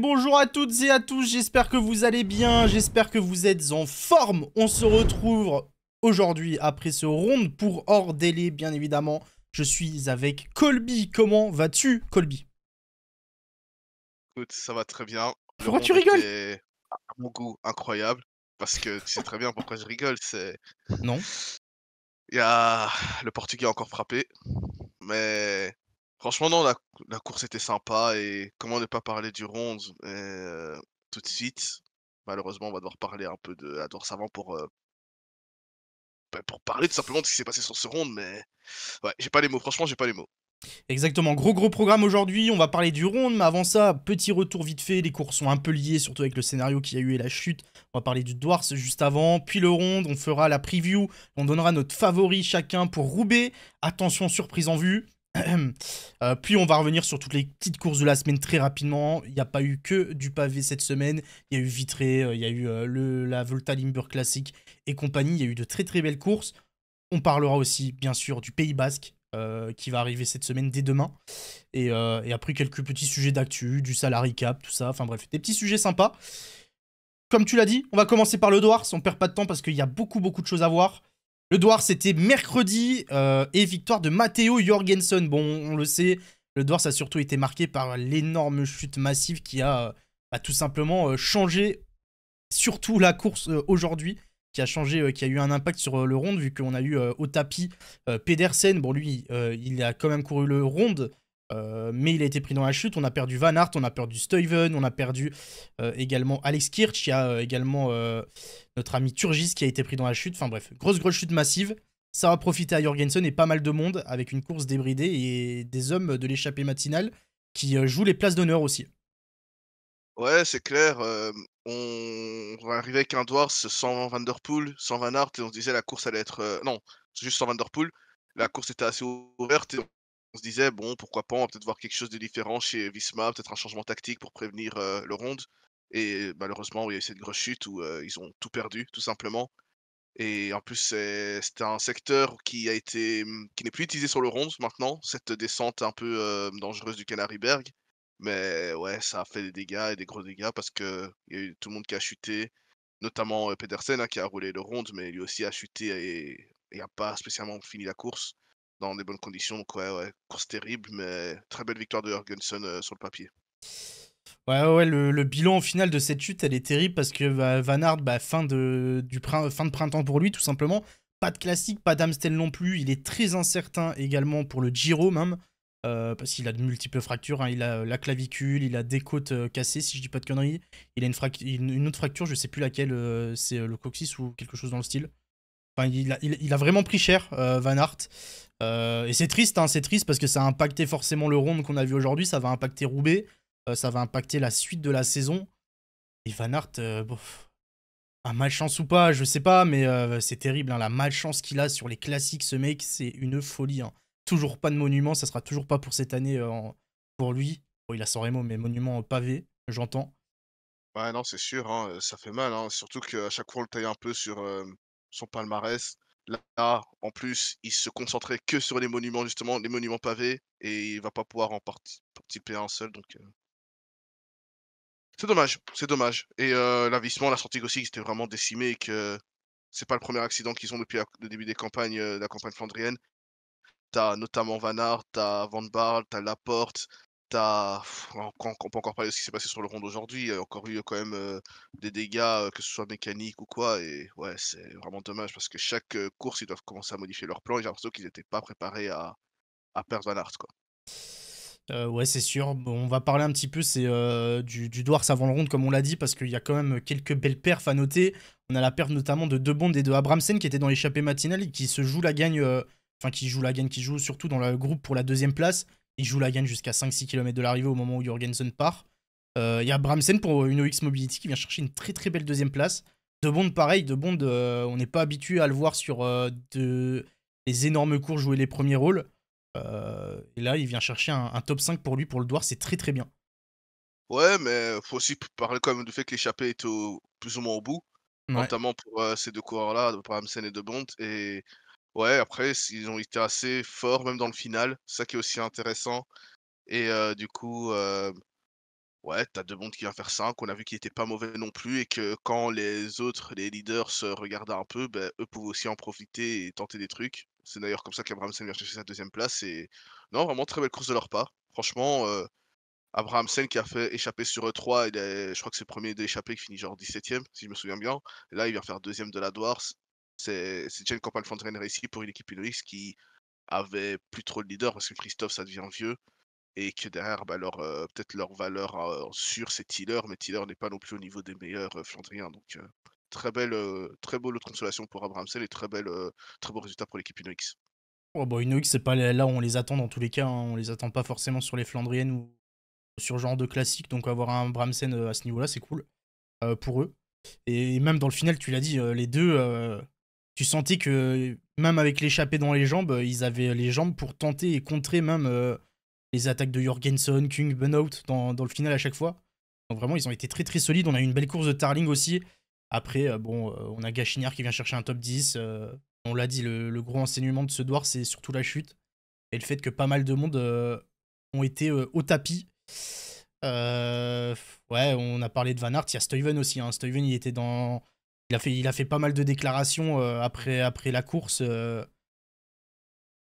Bonjour à toutes et à tous, j'espère que vous allez bien, j'espère que vous êtes en forme. On se retrouve aujourd'hui après ce round pour hors délai, bien évidemment. Je suis avec Colby. Comment vas-tu, Colby Écoute, ça va très bien. pourquoi tu rigoles À mon goût, incroyable. Parce que tu très bien pourquoi je rigole, c'est... Non. Il y a le Portugais encore frappé, mais Franchement, non, la, course était sympa et comment ne pas parler du ronde euh, tout de suite. Malheureusement, on va devoir parler un peu de Adore Savant pour, euh, bah, pour parler tout simplement de ce qui s'est passé sur ce ronde, mais ouais, j'ai pas les mots. Franchement, j'ai pas les mots. Exactement, gros gros programme aujourd'hui, on va parler du ronde, mais avant ça, petit retour vite fait, les courses sont un peu liées, surtout avec le scénario qu'il y a eu et la chute, on va parler du dwarfs juste avant, puis le ronde, on fera la preview, on donnera notre favori chacun pour Roubaix, attention surprise en vue, Euh, puis on va revenir sur toutes les petites courses de la semaine très rapidement. Il n'y a pas eu que du pavé cette semaine. Il y a eu Vitré, euh, il y a eu euh, le, la Volta Limburg Classic et compagnie. Il y a eu de très très belles courses. On parlera aussi bien sûr du Pays Basque qui va arriver cette semaine dès demain. Et, après quelques petits sujets d'actu, du salary cap, tout ça. Enfin bref, des petits sujets sympas. Comme tu l'as dit, on va commencer par le Doors, On perd pas de temps parce qu'il y a beaucoup beaucoup de choses à voir. Le Dwarf, c'était mercredi euh, et victoire de Matteo Jorgensen. Bon, on le sait, le Dwarf a surtout été marqué par l'énorme chute massive qui a euh, bah, tout simplement euh, changé, surtout la course aujourd'hui, qui a changé, qui a eu un impact sur le ronde, vu qu'on a eu au tapis Pedersen. Bon, lui, il a quand même couru le ronde euh, mais il a été pris dans la chute. On a perdu Van Hart, on a perdu Steuven, on a perdu euh, également Alex Kirch. Il y a euh, également notre ami Turgis qui a été pris dans la chute. Enfin bref, grosse, grosse chute massive. Ça va profiter à Jorgensen et pas mal de monde avec une course débridée et des hommes de l'échappée matinale qui jouent les places d'honneur aussi. Ouais, c'est clair. on... va arriver avec un Dwarfs sans Poel, sans Van Hart et on se disait la course allait être. non, juste sans Van Poel. La course était assez ouverte et on se disait, bon, pourquoi pas, on va peut-être voir quelque chose de différent chez Visma, peut-être un changement tactique pour prévenir euh, le ronde. Et malheureusement, il y a eu cette grosse chute où euh, ils ont tout perdu, tout simplement. Et en plus, c'est un secteur qui a été mmh, qui n'est plus utilisé sur le ronde maintenant, cette descente un peu euh, dangereuse du Canary Berg. Mais ouais, ça a fait des dégâts et des gros dégâts parce que il y a eu tout le monde qui a chuté, notamment Pedersen hein, qui a roulé le ronde, mais lui aussi a chuté et, n'a pas spécialement fini la course dans des bonnes conditions. Donc, ouais, ouais, course terrible, mais très belle victoire de Jorgensen euh, sur le papier. Ouais, ouais, le, le, bilan au final de cette chute, elle est terrible parce que Van Aert, bah, fin, de, du fin de printemps pour lui, tout simplement. Pas de classique, pas d'Amstel non plus. Il est très incertain également pour le Giro, même. Euh, parce qu'il a de multiples fractures. Hein. Il a la clavicule, il a des côtes euh, cassées, si je dis pas de conneries. Il a une, une, autre fracture, je sais plus laquelle, c'est le coccyx ou quelque chose dans le style. Enfin, il a, il, il a vraiment pris cher, Van Hart. Euh, et c'est triste, hein, c'est triste parce que ça a impacté forcément le round qu'on a vu aujourd'hui, ça va impacter Roubaix, euh, ça va impacter la suite de la saison. Et Van Hart, euh, bof, un malchance ou pas, je sais pas, mais c'est terrible. Hein, la malchance qu'il a sur les classiques, ce mec, c'est une folie. Hein. Toujours pas de monument, ça sera toujours pas pour cette année pour lui. il a son Remo, mais monument pavé, j'entends. Ouais, non, c'est sûr, ça fait mal, surtout qu'à chaque fois on le taille un peu sur son palmarès Là, en plus, il se concentrait que sur les monuments, justement, les monuments pavés, et il va pas pouvoir en participer à un seul. Donc, euh. c'est dommage, c'est dommage. Et euh, l'avissement, la sortie aussi, c'était vraiment décimé et que c'est pas le premier accident qu'ils ont depuis le début des campagnes, euh, de la campagne flandrienne. as notamment Vanard, Aert, t'as Van Barl, t'as Laporte, on, peut encore parler de ce qui s'est passé sur le rond a Encore eu quand même euh, des dégâts, euh, que ce soit mécanique ou quoi. Et ouais, c'est vraiment dommage parce que chaque euh, course, ils doivent commencer à modifier leur plan. Et j'ai l'impression qu'ils n'étaient pas préparés à, perdre un art. Quoi. ouais, c'est sûr. Bon, on va parler un petit peu c'est, du, du avant le rond comme on l'a dit, parce qu'il y a quand même quelques belles perfs à noter. On a la perte notamment de Debond et de Abramsen qui étaient dans l'échappée matinale et qui se joue la gagne, enfin qui joue la gagne, qui joue surtout dans le groupe pour la deuxième place. Il joue la gagne jusqu'à 5-6 km de l'arrivée au moment où Jorgensen part. Il euh, y a Bramsen pour une OX Mobility qui vient chercher une très très belle deuxième place. De Bond, pareil, De euh, on n'est pas habitué à le voir sur euh, les énormes cours jouer les premiers rôles. et là, il vient chercher un, top 5 pour lui, pour le doigt, c'est très très bien. Ouais, mais faut aussi parler quand même du fait que l'échappée est au, plus ou moins au bout, notamment pour ces deux coureurs-là, Bramsen et De Bond. Et ouais, après, ils ont été assez forts, même dans le final. Ça qui est aussi intéressant. Et du coup, ouais, t'as deux mondes qui vient faire 5. On a vu qu'ils étaient pas mauvais non plus. Et que quand les autres, les leaders se regardaient un peu, ben, eux pouvaient aussi en profiter et tenter des trucs. C'est d'ailleurs comme ça Sen vient chercher sa deuxième place. Et non, vraiment très belle course de leur part. Franchement, Abraham Sen qui a fait échapper sur E3, je crois que c'est le premier d'échapper qui finit genre 17ème, si je me souviens bien. là, il vient faire deuxième de la Dwarfs c'est campagne flandrienne réussie pour une équipe Inox qui avait plus trop de leader parce que Christophe, ça devient vieux. Et que derrière, bah, euh, peut-être leur valeur sur euh, sûre, c'est Tiller, mais Tiller n'est pas non plus au niveau des meilleurs euh, Flandriens. Donc, très, belle, très beau lot de consolation pour Abrahamsen et très, belle, très beau résultat pour l'équipe Inox. Inox, c'est pas là où on les attend dans tous les cas. Hein. On les attend pas forcément sur les Flandriennes ou sur genre de classique. Donc, avoir un Bramsen à ce niveau-là, c'est cool pour eux. Et même dans le final, tu l'as dit, les deux, tu sentais que même avec l'échappée dans les jambes, euh, ils avaient les jambes pour tenter et contrer même euh, les attaques de Jorgensen, King, Benout dans, le final à chaque fois. Donc vraiment, ils ont été très très solides. On a eu une belle course de Tarling aussi. Après, euh, bon, on a Gachinier qui vient chercher un top 10. on l'a dit, le, gros enseignement de ce doigt c'est surtout la chute. Et le fait que pas mal de monde ont été au tapis. ouais, on a parlé de Van Aert. Il y a Stuyven aussi. Hein. il était dans il a fait, il a fait pas mal de déclarations euh, après, après la course, euh,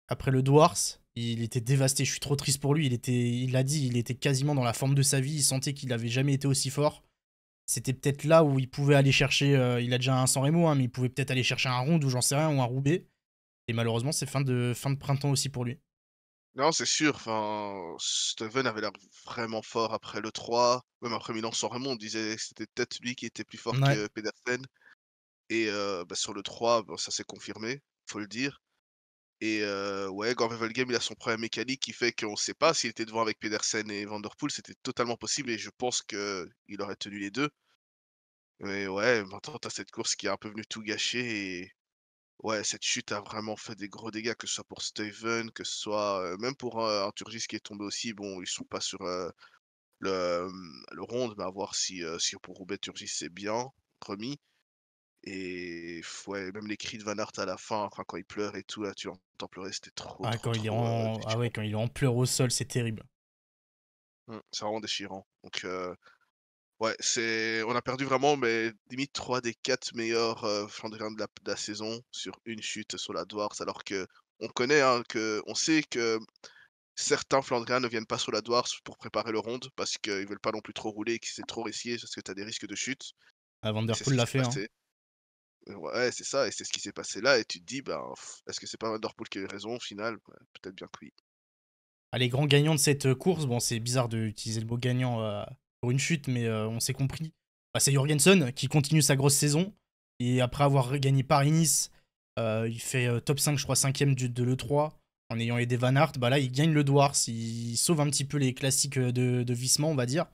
après le Dwarfs. Il était dévasté, je suis trop triste pour lui. Il était, il l'a dit, il était quasiment dans la forme de sa vie. Il sentait qu'il n'avait jamais été aussi fort. C'était peut-être là où il pouvait aller chercher. Euh, il a déjà un Sanremo, hein, mais il pouvait peut-être aller chercher un Ronde ou j'en sais rien, ou un Roubaix. Et malheureusement, c'est fin de, fin de printemps aussi pour lui. Non, c'est sûr. Steven avait l'air vraiment fort après le 3, même après Milan Sanremo On disait que c'était peut-être lui qui était plus fort que Pedersen. Et bah, sur le 3, ça s'est confirmé, faut le dire. Et euh, ouais, Gore Game, il a son problème mécanique qui fait qu'on ne sait pas s'il était devant avec Pedersen et Vanderpool, c'était totalement possible et je pense qu'il aurait tenu les deux. Mais ouais, maintenant, tu as cette course qui est un peu venue tout gâcher et ouais, cette chute a vraiment fait des gros dégâts, que ce soit pour Steven, que ce soit même pour euh, Arturgis qui est tombé aussi. Bon, ils sont pas sur le, rond, mais à voir si, si pour Roubaix, Turgis c'est bien remis. Et ouais, même les cris de Van Hart à la fin, enfin, quand il pleure et tout, là, tu entends pleurer, c'était trop. Ah, quand, il euh, en... ah ouais, quand il en pleure au sol, c'est terrible. Mmh, c'est vraiment déchirant. Donc, euh, ouais, c'est... on a perdu vraiment, mais limite 3 des 4 meilleurs euh, flandriens de la, de la, saison sur une chute sur la Dwarfs, alors que on connaît, hein, que, on sait que certains Flandriens ne viennent pas sur la Dwarfs pour préparer le ronde parce qu'ils veulent pas non plus trop rouler et c'est trop risqué parce que tu as des risques de chute. Ah, Vanderpool l'a fait. Hein. Ouais, c'est ça, et c'est ce qui s'est passé là, et tu te dis, ben, est-ce que c'est pas un qui a eu raison au final Peut-être bien que oui. Ah, les grands gagnants de cette euh, course, bon, c'est bizarre d'utiliser le mot gagnant euh, pour une chute, mais euh, on s'est compris. Bah, c'est Jorgensen qui continue sa grosse saison, et après avoir gagné Paris-Nice, il fait top 5, je crois, 5ème de l'E3, en ayant aidé Van Aert. Bah, là, il gagne le Dwars, il sauve un petit peu les classiques de, de Vissement, on va dire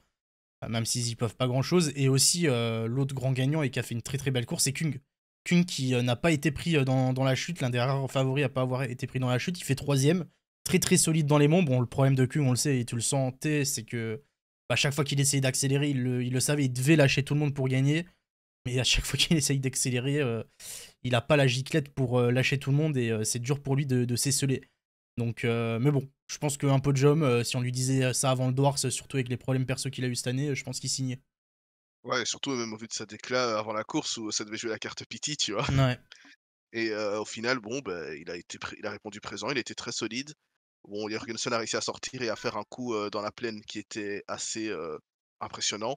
même s'ils y peuvent pas grand chose. Et aussi, l'autre grand gagnant et qui a fait une très très belle course, c'est Kung, Kuhn qui euh, n'a pas été pris euh, dans, la chute, l'un des rares favoris à pas avoir été pris dans la chute, il fait troisième, très très solide dans les monts. Bon, le problème de Kuhn, on le sait et tu le sens c'est que à bah, chaque fois qu'il essayait d'accélérer, il le, savait, il devait lâcher tout le monde pour gagner. Mais à chaque fois qu'il essaye d'accélérer, euh, il n'a pas la giclette pour lâcher tout le monde et c'est dur pour lui de, s'esseler. Donc, mais bon, je pense qu'un peu de Jom, si on lui disait ça avant le Dwarfs, surtout avec les problèmes perso qu'il a eu cette année, je pense qu'il signait. Ouais, et surtout même au vu de sa déclat avant la course où ça devait jouer la carte pity, tu vois. Et au final, bon, ben il, a été il a répondu présent, il était très solide. Bon, Jorgensen a réussi à sortir et à faire un coup dans la plaine qui était assez impressionnant.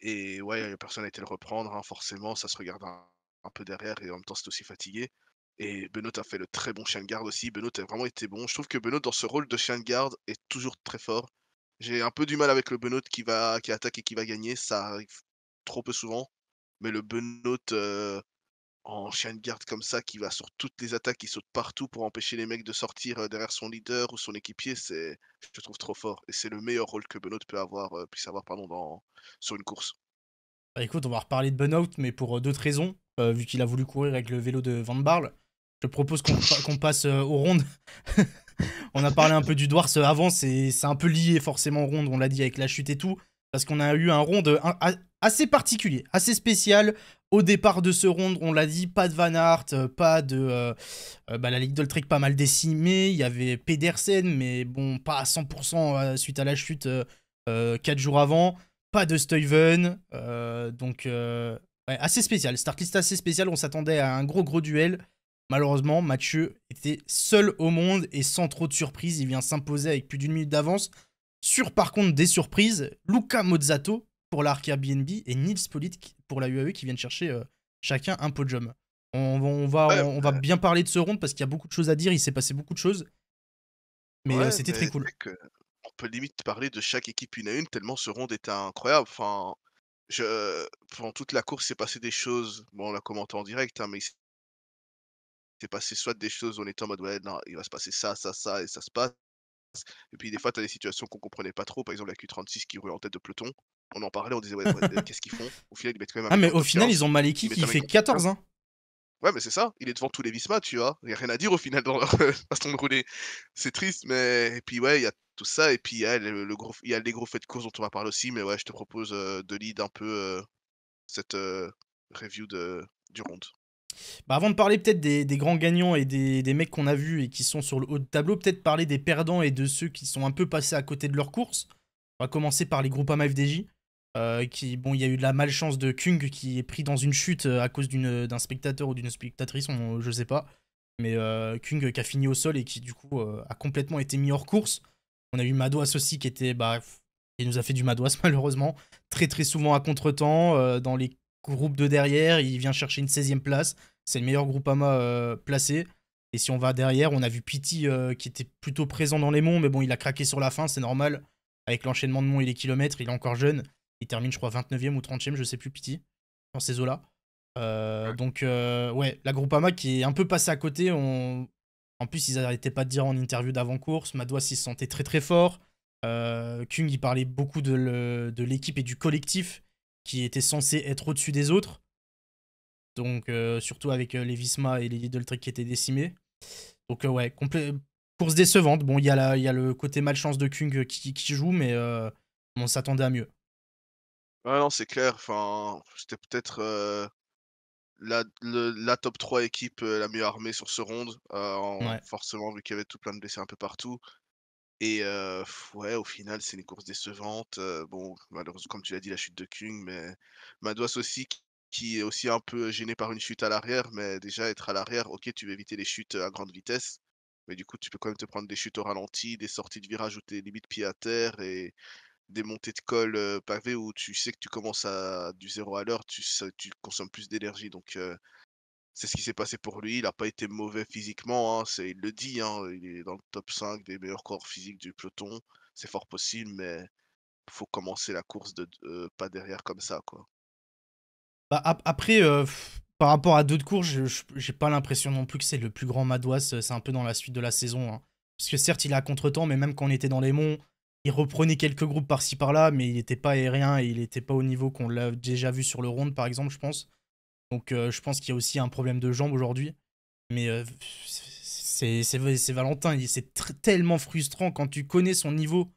Et ouais, personne n'a été le reprendre, hein, forcément, ça se regarde un, un, peu derrière et en même temps c'est aussi fatigué. Et Benoît a fait le très bon chien de garde aussi. Benoît a vraiment été bon. Je trouve que Benoît, dans ce rôle de chien de garde, est toujours très fort. J'ai un peu du mal avec le Benoît qui va qui attaque et qui va gagner, ça arrive trop peu souvent. Mais le Benoît euh, en chien de garde comme ça, qui va sur toutes les attaques, qui saute partout pour empêcher les mecs de sortir euh, derrière son leader ou son équipier, c'est je trouve trop fort. Et c'est le meilleur rôle que Benoît peut avoir, euh, puisse avoir pardon, dans, sur une course. Bah, écoute, on va reparler de Benoît, mais pour d'autres raisons, vu qu'il a voulu courir avec le vélo de Van Barle. Je propose qu'on passe aux rondes. on a parlé un peu du Dwarfs euh, avant, c'est un peu lié forcément au Ronde, on l'a dit avec la chute et tout, parce qu'on a eu un Ronde assez particulier, assez spécial. Au départ de ce Ronde, on l'a dit, pas de Van Aert, euh, pas de... Euh, bah, la Ligue Doltrick pas mal décimée, il y avait Pedersen, mais bon, pas à 100% suite à la chute 4 jours avant, pas de Stuyven, donc... assez spécial, startlist assez spécial, on s'attendait à un gros gros duel, Malheureusement, Mathieu était seul au monde et sans trop de surprises, il vient s'imposer avec plus d'une minute d'avance. Sur par contre des surprises, Luca Mozzato pour l'arca BNB et Nils Polit pour la UAE qui viennent chercher euh, chacun un podium. On, on va, on, va bah bien parler de ce round parce qu'il y a beaucoup de choses à dire, il s'est passé beaucoup de choses. Mais euh, c'était très cool. On peut limite parler de chaque équipe une à une, tellement ce round était incroyable. Enfin, je, pendant toute la course, il s'est passé des choses. Bon, on l'a commenté en direct, hein, mais c'est passé soit des choses où on était en mode, ouais, non, il va se passer ça, ça, ça, et ça se passe. Et puis des fois, tu as des situations qu'on comprenait pas trop, par exemple la Q36 qui roule en tête de peloton. On en parlait, on disait, ouais, qu'est-ce qu'ils font Au final, ils mettent quand même un Ah, mais au final, ils ont mal équipe il fait 14, ans hein. Ouais, mais c'est ça. Il est devant tous les Visma, tu vois. Il n'y a rien à dire au final dans leur euh, façon de rouler. C'est triste, mais. Et puis, ouais, il y a tout ça. Et puis, il y, a le, gros... il y a les gros faits de cause dont on va parler aussi. Mais ouais, je te propose euh, de lead un peu euh, cette review de, du round. Bah, avant de parler peut-être des, grands gagnants et des, mecs qu'on a vus et qui sont sur le haut de tableau, peut-être parler des perdants et de ceux qui sont un peu passés à côté de leur course. On va commencer par les groupes AMFDJ. Euh, qui, bon, il y a eu de la malchance de Kung qui est pris dans une chute euh, à cause euh, d'un spectateur ou d'une spectatrice, on, je sais pas. Mais euh, Kung qui a fini au sol et qui du coup a complètement été mis hors course. On a eu Madouas aussi qui était, bah, nous a fait du Madouas malheureusement, très très souvent à contre-temps dans les groupe de derrière, il vient chercher une 16e place. C'est le meilleur groupe AMA euh, placé. Et si on va derrière, on a vu Pity euh, qui était plutôt présent dans les monts, mais bon, il a craqué sur la fin, c'est normal. Avec l'enchaînement de monts et les kilomètres, il est encore jeune. Il termine, je crois, 29e ou 30e, je sais plus, Pity, dans ces eaux-là. Euh, donc, ouais, la Groupama qui est un peu passée à côté. On... En plus, ils n'arrêtaient pas de dire en interview d'avant-course. Madouas, il se sentait très très fort. Kung, il parlait beaucoup de l'équipe et du collectif qui était censé être au-dessus des autres. Donc, euh, surtout avec euh, les Visma et les Lidl qui étaient décimés. Donc, euh, ouais, course décevante. Bon, il y, y, a le côté malchance de Kung qui, joue, mais on s'attendait à mieux. Ouais, non, c'est clair. Enfin, c'était peut-être. La, top 3 équipe la mieux armée sur ce round. Forcément, vu qu'il y avait tout plein de blessés un peu partout. Et ouais, au final, c'est une course décevante. bon, malheureusement, comme tu l'as dit, la chute de Kung, mais Madouas aussi qui est aussi un peu gêné par une chute à l'arrière, mais déjà être à l'arrière, OK, tu veux éviter les chutes à grande vitesse, mais du coup, tu peux quand même te prendre des chutes au ralenti, des sorties de virage où tu es limite pied à terre et des montées de col, pavées où tu sais que tu commences à du zéro à l'heure, tu consommes plus d'énergie donc c'est ce qui s'est passé pour lui. Il n'a pas été mauvais physiquement, hein, c'est, il le dit, hein, il est dans le top 5 des meilleurs corps physiques du peloton. C'est fort possible, mais il faut commencer la course de, euh, pas derrière comme ça. Quoi. Bah, après, euh, par rapport à d'autres courses, je, n'ai j'ai pas l'impression non plus que c'est le plus grand Madouas. Euh, c'est un peu dans la suite de la saison. Hein. Parce que certes, il a contre-temps, mais même quand on était dans les monts, il reprenait quelques groupes par-ci par-là, mais il n'était pas aérien et il n'était pas au niveau qu'on l'a déjà vu sur le round, par exemple, je pense. Donc euh, je pense qu'il y a aussi un problème de jambes aujourd'hui. Mais euh, c'est Valentin, c'est tellement frustrant quand tu connais son niveau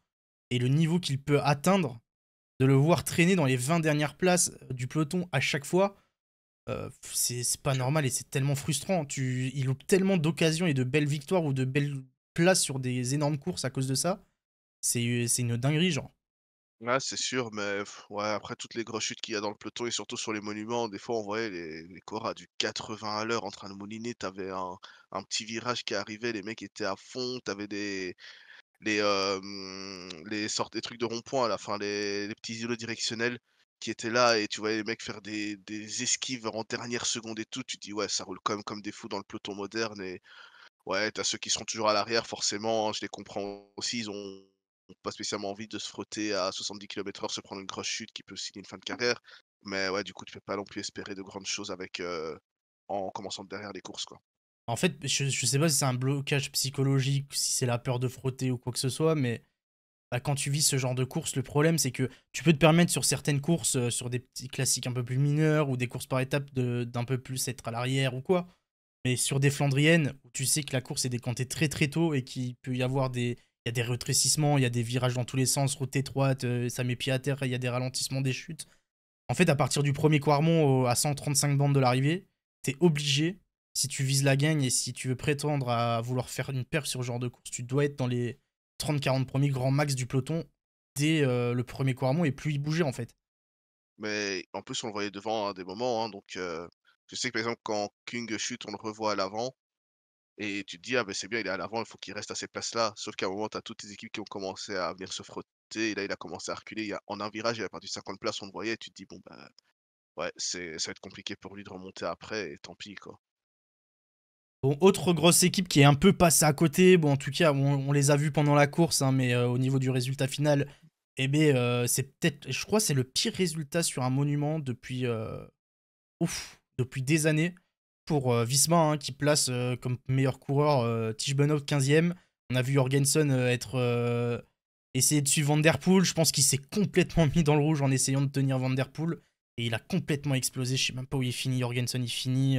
et le niveau qu'il peut atteindre, de le voir traîner dans les 20 dernières places euh, du peloton à chaque fois. c'est pas normal et c'est tellement frustrant. Tu, il loupe tellement d'occasions et de belles victoires ou de belles places sur des énormes courses à cause de ça. C'est une dinguerie, genre. Ouais, c'est sûr, mais ouais, après toutes les grosses chutes qu'il y a dans le peloton et surtout sur les monuments, des fois on voyait les, corps à du 80 à l'heure en train de mouliner. T'avais un, un petit virage qui arrivait, les mecs étaient à fond, t'avais des les euh, les sortes des trucs de rond-point à la fin, les, les petits îlots directionnels qui étaient là et tu voyais les mecs faire des, des esquives en dernière seconde et tout. Tu te dis ouais, ça roule quand même comme des fous dans le peloton moderne et ouais, t'as ceux qui sont toujours à l'arrière forcément, hein, je les comprends aussi, ils ont pas spécialement envie de se frotter à 70 km/h, se prendre une grosse chute qui peut signer une fin de mmh. carrière. Mais ouais, du coup, tu peux pas non plus espérer de grandes choses avec en commençant derrière les courses, quoi. En fait, je, je sais pas si c'est un blocage psychologique, si c'est la peur de frotter ou quoi que ce soit, mais bah, quand tu vis ce genre de course, le problème c'est que tu peux te permettre sur certaines courses, sur des petits classiques un peu plus mineurs ou des courses par étapes d'un peu plus être à l'arrière ou quoi. Mais sur des Flandriennes, où tu sais que la course est décantée très très tôt et qu'il peut y avoir des, il y a des rétrécissements, il y a des virages dans tous les sens, route étroite, euh, ça met pied à terre, il y a des ralentissements, des chutes. En fait, à partir du premier Quarmont à 135 bandes de l'arrivée, t'es obligé, si tu vises la gagne et si tu veux prétendre à vouloir faire une perf sur ce genre de course, tu dois être dans les 30-40 premiers grands max du peloton dès euh, le premier Quarmont et plus y bouger en fait. Mais en plus, on le voyait devant à des moments, hein, donc euh, je sais que par exemple, quand King chute, on le revoit à l'avant, et tu te dis, ah ben, c'est bien, il est à l'avant, il faut qu'il reste à ces places-là. Sauf qu'à un moment, tu as toutes les équipes qui ont commencé à venir se frotter, et là, il a commencé à reculer. Il a, en un virage, il a perdu 50 places, on le voyait, et tu te dis, bon, ben, ouais, ça va être compliqué pour lui de remonter après, et tant pis, quoi. Bon, autre grosse équipe qui est un peu passée à côté, bon, en tout cas, on, les a vus pendant la course, hein, mais euh, au niveau du résultat final, eh bien, euh, c'est peut-être, je crois, c'est le pire résultat sur un monument depuis, euh, depuis des années pour euh, Visma hein, qui place euh, comme meilleur coureur Tish euh, 15e. On a vu Jorgensen essayer de suivre Vanderpool. Je pense qu'il s'est complètement mis dans le rouge en essayant de tenir Vanderpool Et il a complètement explosé. Je ne sais même pas où il finit. Jorgensen, il finit,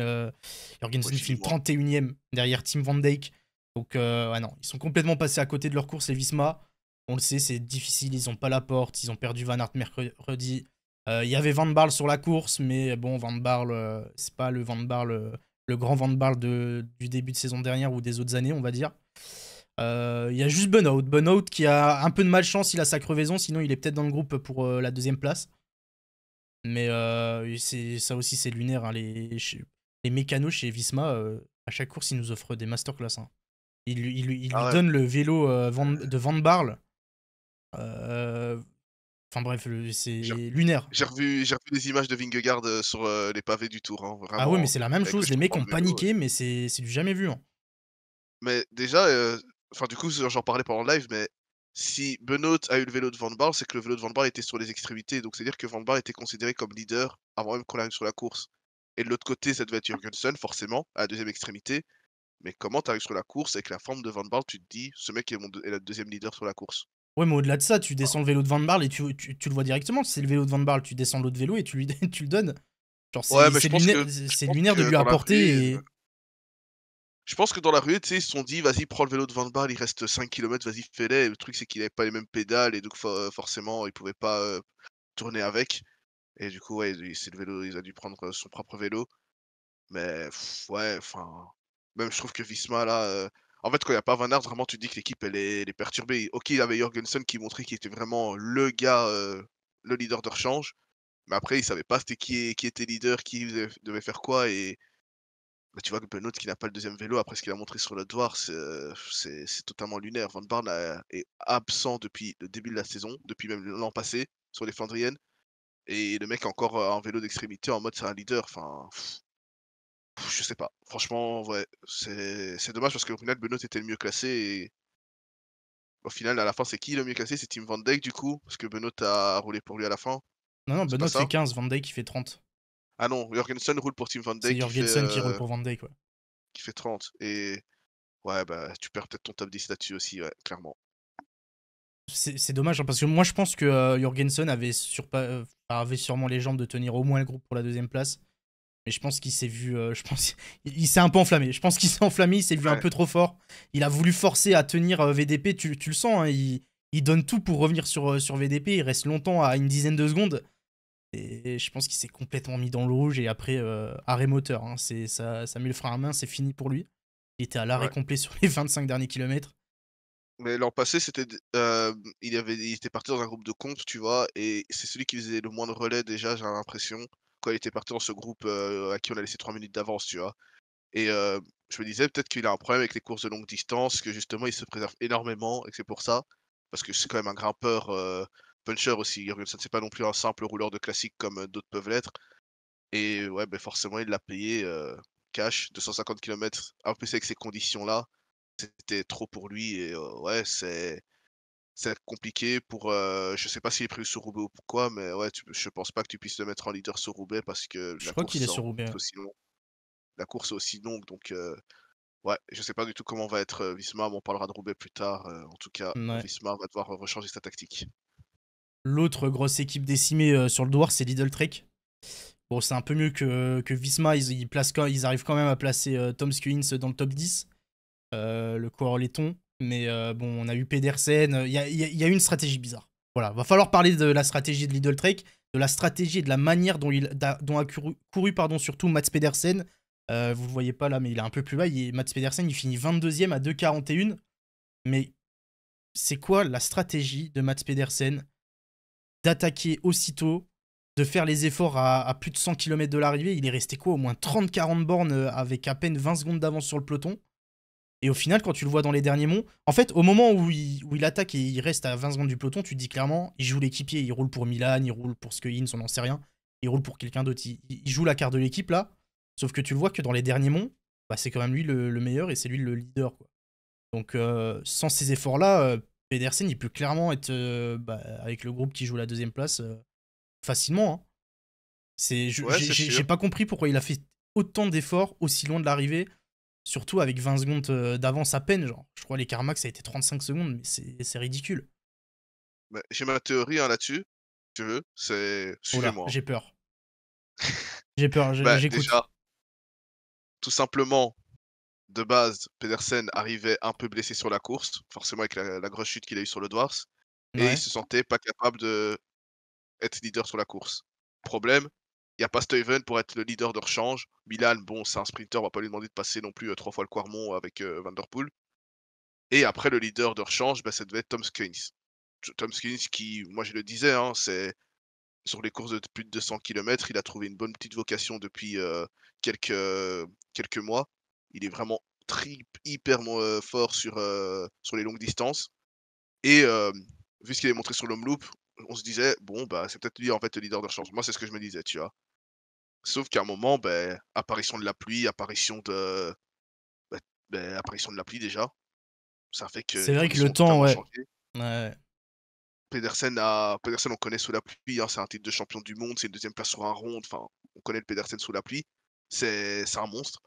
Jorgensen, il finit 31 e derrière Tim Van Dijk. Donc, ah non, ils sont complètement passés à côté de leur course, les Visma. On le sait, c'est difficile. Ils n'ont pas la porte. Ils ont perdu Van Aert mercredi. Euh, il y avait Van Barle sur la course, mais bon, Van Barle, euh, c'est pas le Van Barle, euh, le grand Van Barle de, du début de saison dernière ou des autres années, on va dire. Il y a juste Benoît Bunout qui a un peu de malchance, il a sa crevaison, sinon il est peut-être dans le groupe pour la deuxième place. Mais ça aussi, c'est lunaire. Hein, les, les mécanos chez Visma, à chaque course, ils nous offrent des masterclass. Hein. Ils, lui ah donnent le vélo Van, de Van Barle. Enfin bref, c'est lunaire. J'ai revu, j'ai des images de Vingegaard euh, sur euh, les pavés du Tour. Hein, ah oui, mais c'est la même chose. Les mecs ont paniqué, mais c'est, du jamais vu. Hein. Mais déjà, euh, enfin du coup, j'en parlais pendant le live, mais si Benoît a eu le vélo de Van Baal, c'est que le vélo de Van Baal était sur les extrémités, donc c'est-à-dire que Van Baal était considéré comme leader avant même qu'on arrive sur la course. Et de l'autre côté, ça devait être forcément, à la deuxième extrémité. Mais comment tu arrives sur la course avec la forme de Van Baal tu te dis, ce mec est, la est deuxième leader sur la course. Ouais, mais au-delà de ça, tu descends le vélo de Van Barle et tu, tu, le vois directement. c'est le vélo de Van Barle, tu descends l'autre vélo et tu, lui, tu le donnes. Genre, c'est c'est lunaire, de lui apporter. Je pense que dans la rue, tu sais, ils se sont dit, vas-y, prends le vélo de Van Barle, il reste 5 km, vas-y, fais » Le truc, c'est qu'il n'avait pas les mêmes pédales et donc euh, forcément, il pouvait pas euh, tourner avec. Et du coup, ouais, c'est le vélo, il a dû prendre euh, son propre vélo. Mais ouais, enfin. Même je trouve que Visma, là, en fait, quand il n'y a pas Van Aert, vraiment, tu dis que l'équipe, elle, est, perturbée. Ok, il y avait Jorgensen qui montrait qu'il était vraiment le gars, euh, le leader de rechange. Mais après, il ne savait pas c'était qui, était leader, qui devait faire quoi. Et bah, tu vois que Benoît, qui n'a pas le deuxième vélo, après ce qu'il a montré sur le Dwar, c'est totalement lunaire. Van Barn euh, est absent depuis le début de la saison, depuis même l'an passé, sur les Flandriennes. Et le mec encore un euh, vélo d'extrémité en mode c'est un leader. Enfin, je sais pas. Franchement, ouais, c'est dommage parce qu'au final, Benoît était le mieux classé. Et... Au final, à la fin, c'est qui le mieux classé C'est Tim Van Dijk, du coup Parce que Benoît a roulé pour lui à la fin. Non, non, Benoît fait 15, Van Dijk, il fait 30. Ah non, Jorgensen roule pour Tim Van Dijk. C'est Jorgensen qui, roule euh, pour Van Dijk, ouais. Qui fait 30. Et ouais, bah tu perds peut-être ton top 10 là-dessus aussi, ouais, clairement. C'est dommage, hein, parce que moi je pense que euh, Jorgensen avait, euh, avait sûrement les jambes de tenir au moins le groupe pour la deuxième place. Et je pense qu'il s'est vu, euh, je pense, s'est un peu enflammé. Je pense qu'il s'est enflammé, il s'est vu un peu trop fort. Il a voulu forcer à tenir euh, VDP, tu, le sens, hein, il, donne tout pour revenir sur, euh, sur VDP, il reste longtemps à une dizaine de secondes. Et, je pense qu'il s'est complètement mis dans le rouge et après, arrêt moteur. Hein. c'est, ça, ça met le frein à main, c'est fini pour lui. Il était à l'arrêt complet sur les 25 derniers kilomètres. Mais l'an passé, c'était, il, avait, il était parti dans un groupe de comptes, tu vois, et c'est celui qui faisait le moins de relais déjà, j'ai l'impression quand il était parti dans ce groupe euh, à qui on a laissé 3 minutes d'avance, tu vois. Et euh, je me disais peut-être qu'il a un problème avec les courses de longue distance, que justement il se préserve énormément et que c'est pour ça, parce que c'est quand même un grimpeur euh, puncher aussi. Ça c'est pas non plus un simple rouleur de classique comme d'autres peuvent l'être. Et ouais, ben, forcément, il l'a payé cash, 250 km. En plus, avec ces conditions-là, c'était trop pour lui. Et ouais, c'est c'est compliqué pour. Euh, je sais pas s'il est prévu sur Roubaix ou pourquoi, mais ouais, je pense pas que tu puisses le mettre en leader sur Roubaix parce que. Je crois qu'il est sur Roubaix. Aussi long. La course est aussi longue, donc. Euh, ouais, je sais pas du tout comment va être Visma, euh, mais on parlera de Roubaix plus tard. en tout cas, Visma va devoir rechanger sa tactique. L'autre grosse équipe décimée sur le Douar c'est Lidl Trek. Bon, c'est un peu mieux que, que Visma, ils, ils, arrivent quand même à placer Tom Skuins dans le top 10, le coureur laiton. Mais euh, bon, on a eu Pedersen. Euh, il y a, une stratégie bizarre. Voilà, va falloir parler de la stratégie de Lidl Trek, de la stratégie et de la manière dont, il, a, couru, pardon, surtout Mats Pedersen. Euh, vous le voyez pas là, mais il est un peu plus bas. Il, Mats Pedersen, il finit 22e à 2,41. Mais c'est quoi la stratégie de Mats Pedersen d'attaquer aussitôt, de faire les efforts à, à plus de 100 km de l'arrivée Il est resté quoi Au moins 30-40 bornes avec à peine 20 secondes d'avance sur le peloton. Et au final, quand tu le vois dans les derniers monts, en fait, au moment où il, attaque et il reste à 20 secondes du peloton, tu te dis clairement, il joue l'équipier, il roule pour Milan, il roule pour Skynes, on n'en sait rien, il roule pour quelqu'un d'autre, il, joue la carte de l'équipe là, sauf que tu le vois que dans les derniers monts, bah, c'est quand même lui le, meilleur et c'est lui le leader. Donc euh, sans ces efforts-là, euh, Pedersen, il peut clairement être, euh, bah, avec le groupe qui joue la deuxième place, facilement. Hein. C'est, j'ai, pas compris pourquoi il a fait autant d'efforts aussi loin de l'arrivée. Surtout avec 20 secondes euh, d'avance à peine, genre. Je crois les karmax ça a été 35 secondes, mais c'est ridicule. Bah, j'ai ma théorie hein, là-dessus, si tu veux. C'est. Oh Suivez-moi. J'ai peur. j'ai peur, bah, j'écoute. tout simplement, de base, Pedersen arrivait un peu blessé sur la course, forcément avec la, grosse chute qu'il a eue sur le Dwarfs, et il se sentait pas capable de être leader sur la course. Problème, il n'y a pas Steven pour être le leader de rechange. Milan, bon, c'est un sprinter, on va pas lui demander de passer non plus euh, trois fois le Quarmont avec euh, Vanderpool. Et après, le leader de rechange, bah, ça devait être Tom Skins. Tom Skins qui, moi je le disais, hein, c'est sur les courses de plus de 200 km, il a trouvé une bonne petite vocation depuis euh, quelques, quelques mois. Il est vraiment trip, hyper fort sur, sur les longues distances. Et vu ce qu'il est montré sur l'homme loop, on se disait, bon, bah, c'est peut-être lui en fait le leader de rechange. Moi, c'est ce que je me disais, tu vois. Sauf qu'à un moment, ben, apparition de la pluie, apparition de. Ben, ben, apparition de la pluie déjà. Ça fait que. C'est vrai que le temps, ouais. Pedersen, Pedersen, on connaît sous la pluie. Hein, c'est un titre de champion du monde. C'est une deuxième place sur un rond. Enfin, on connaît le Pedersen sous la pluie. C'est un monstre.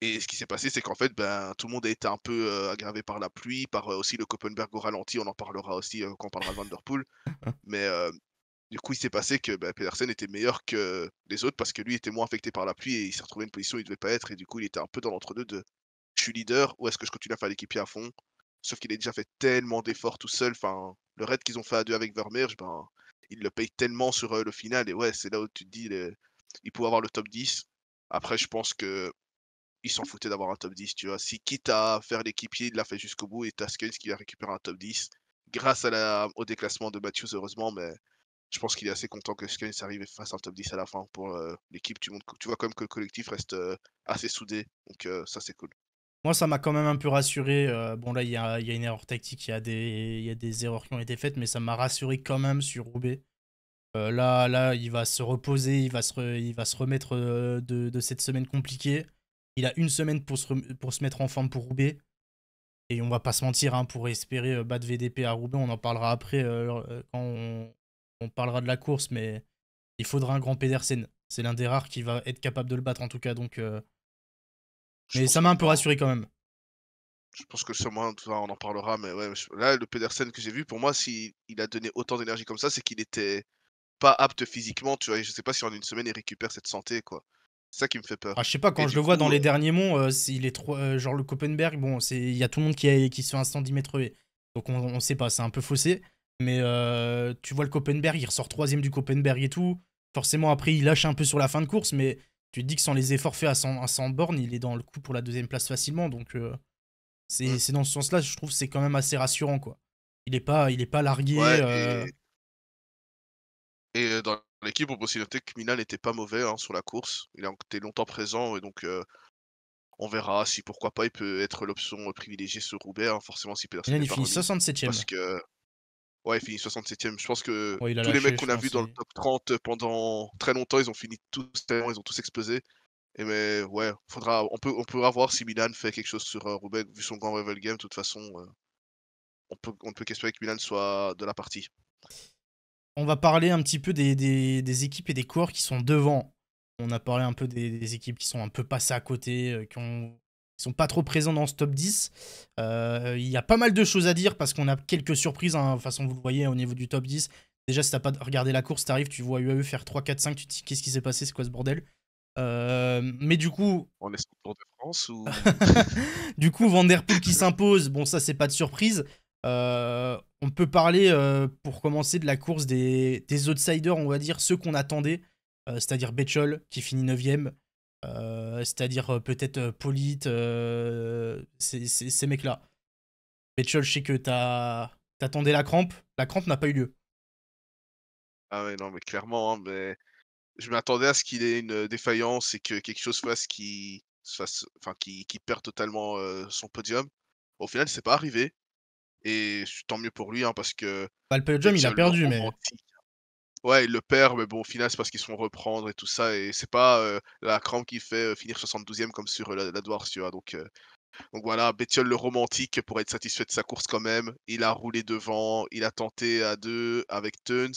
Et ce qui s'est passé, c'est qu'en fait, ben, tout le monde a été un peu euh, aggravé par la pluie, par euh, aussi le Copenberg au ralenti. On en parlera aussi euh, quand on parlera de Vanderpool. Mais du coup, il s'est passé que bah, Pedersen était meilleur que les autres parce que lui était moins affecté par la pluie et il s'est retrouvé une position où il devait pas être. Et du coup, il était un peu dans l'entre-deux de je suis leader ou est-ce que je continue à faire l'équipier à fond Sauf qu'il a déjà fait tellement d'efforts tout seul. Enfin, le raid qu'ils ont fait à deux avec Vermeer, ben, il le paye tellement sur le final. Et ouais, c'est là où tu te dis, il pouvait avoir le top 10. Après, je pense que il s'en foutait d'avoir un top 10, tu vois. Si quitte à faire l'équipier, il l'a fait jusqu'au bout et Taskens qui a récupéré un top 10 grâce à la... au déclassement de Matthews, heureusement, mais je pense qu'il est assez content que Skins arrive face fasse un top 10 à la fin pour euh, l'équipe. Tu, vois quand même que le collectif reste euh, assez soudé. Donc euh, ça, c'est cool. Moi, ça m'a quand même un peu rassuré. bon, là, il y, a, une erreur tactique, il y, a des, erreurs qui ont été faites, mais ça m'a rassuré quand même sur Roubaix. là, là, il va se reposer, il va se, remettre de, cette semaine compliquée. Il a une semaine pour se, mettre en forme pour Roubaix. Et on va pas se mentir, hein, pour espérer battre VDP à Roubaix, on en parlera après quand on, on parlera de la course, mais il faudra un grand Pedersen. C'est l'un des rares qui va être capable de le battre en tout cas. Donc, euh, mais ça m'a un peu rassuré quand même. Je pense que moi, on en parlera, mais ouais, là, le Pedersen que j'ai vu, pour moi, s'il il a donné autant d'énergie comme ça, c'est qu'il n'était pas apte physiquement. Tu vois, je sais pas si en une semaine il récupère cette santé, quoi. C'est ça qui me fait peur. Ah, je sais pas, quand je le vois dans les euh derniers monts, euh, il est trop, genre le Copenberg, bon, il y a tout le monde qui, qui se fait un 110 mètres Donc on, ne sait pas, c'est un peu faussé. Mais euh, tu vois le Copenberg, il ressort troisième du Copenberg et tout. Forcément, après, il lâche un peu sur la fin de course, mais tu te dis que sans les efforts faits à 100, bornes, il est dans le coup pour la deuxième place facilement. Donc, euh, mm. c'est dans ce sens-là, je trouve c'est quand même assez rassurant. quoi. Il n'est pas, il est pas largué. Euh. et... dans l'équipe, on peut aussi noter que Minal n'était pas mauvais hein, sur la course. Il était longtemps présent et donc on verra si pourquoi pas il peut être l'option privilégiée sur Roubaix. Hein, forcément, si Pedersen. Il finit 67ème. Parce que Ouais, il finit 67ème. Je pense que tous les mecs qu'on a vus dans le top 30 pendant très longtemps, ils ont fini tous, ils ont tous explosé. Et mais ouais, faudra, on, peut, on pourra voir si Milan fait quelque chose sur euh, Roubaix, vu son grand level game. De toute façon, euh, on, peut, on ne peut qu'espérer que Milan soit de la partie. On va parler un petit peu des, équipes et des coureurs qui sont devant. On a parlé un peu des, équipes qui sont un peu passées à côté, euh, qui ont ils sont pas trop présents dans ce top 10. Euh, il y a pas mal de choses à dire parce qu'on a quelques surprises, de hein. toute façon vous le voyez au niveau du top 10. Déjà si t'as pas regardé la course, tu arrives, tu vois UAE faire 3, 4, 5, tu te dis qu'est-ce qui s'est passé, c'est quoi ce bordel euh, mais du coup, on laisse le Tour de France ou du coup Vanderpool qui s'impose, bon ça c'est pas de surprise. Euh, on peut parler pour commencer de la course des, des outsiders, on va dire ceux qu'on attendait, c'est-à-dire Betchol qui finit 9ème, c'est-à-dire euh, peut-être euh, Polite, euh, ces mecs-là. Mitchell, je sais que t'attendais la crampe, la crampe n'a pas eu lieu. Ah ouais, non, mais clairement, hein, mais je m'attendais à ce qu'il ait une défaillance et que quelque chose fasse qui fasse, enfin, qui, perd totalement son podium. Au final, c'est pas arrivé. Et tant mieux pour lui, hein, parce que. Bah, le podium, il a perdu, mais. Ouais, il le perd, mais bon, au final, c'est parce qu'ils se font reprendre et tout ça. Et c'est pas euh, la crampe qui fait euh, finir 72e comme sur euh, la, Dwarf, tu Donc, donc voilà, Bétiol le romantique pour être satisfait de sa course quand même. Il a roulé devant, il a tenté à deux avec Tunes,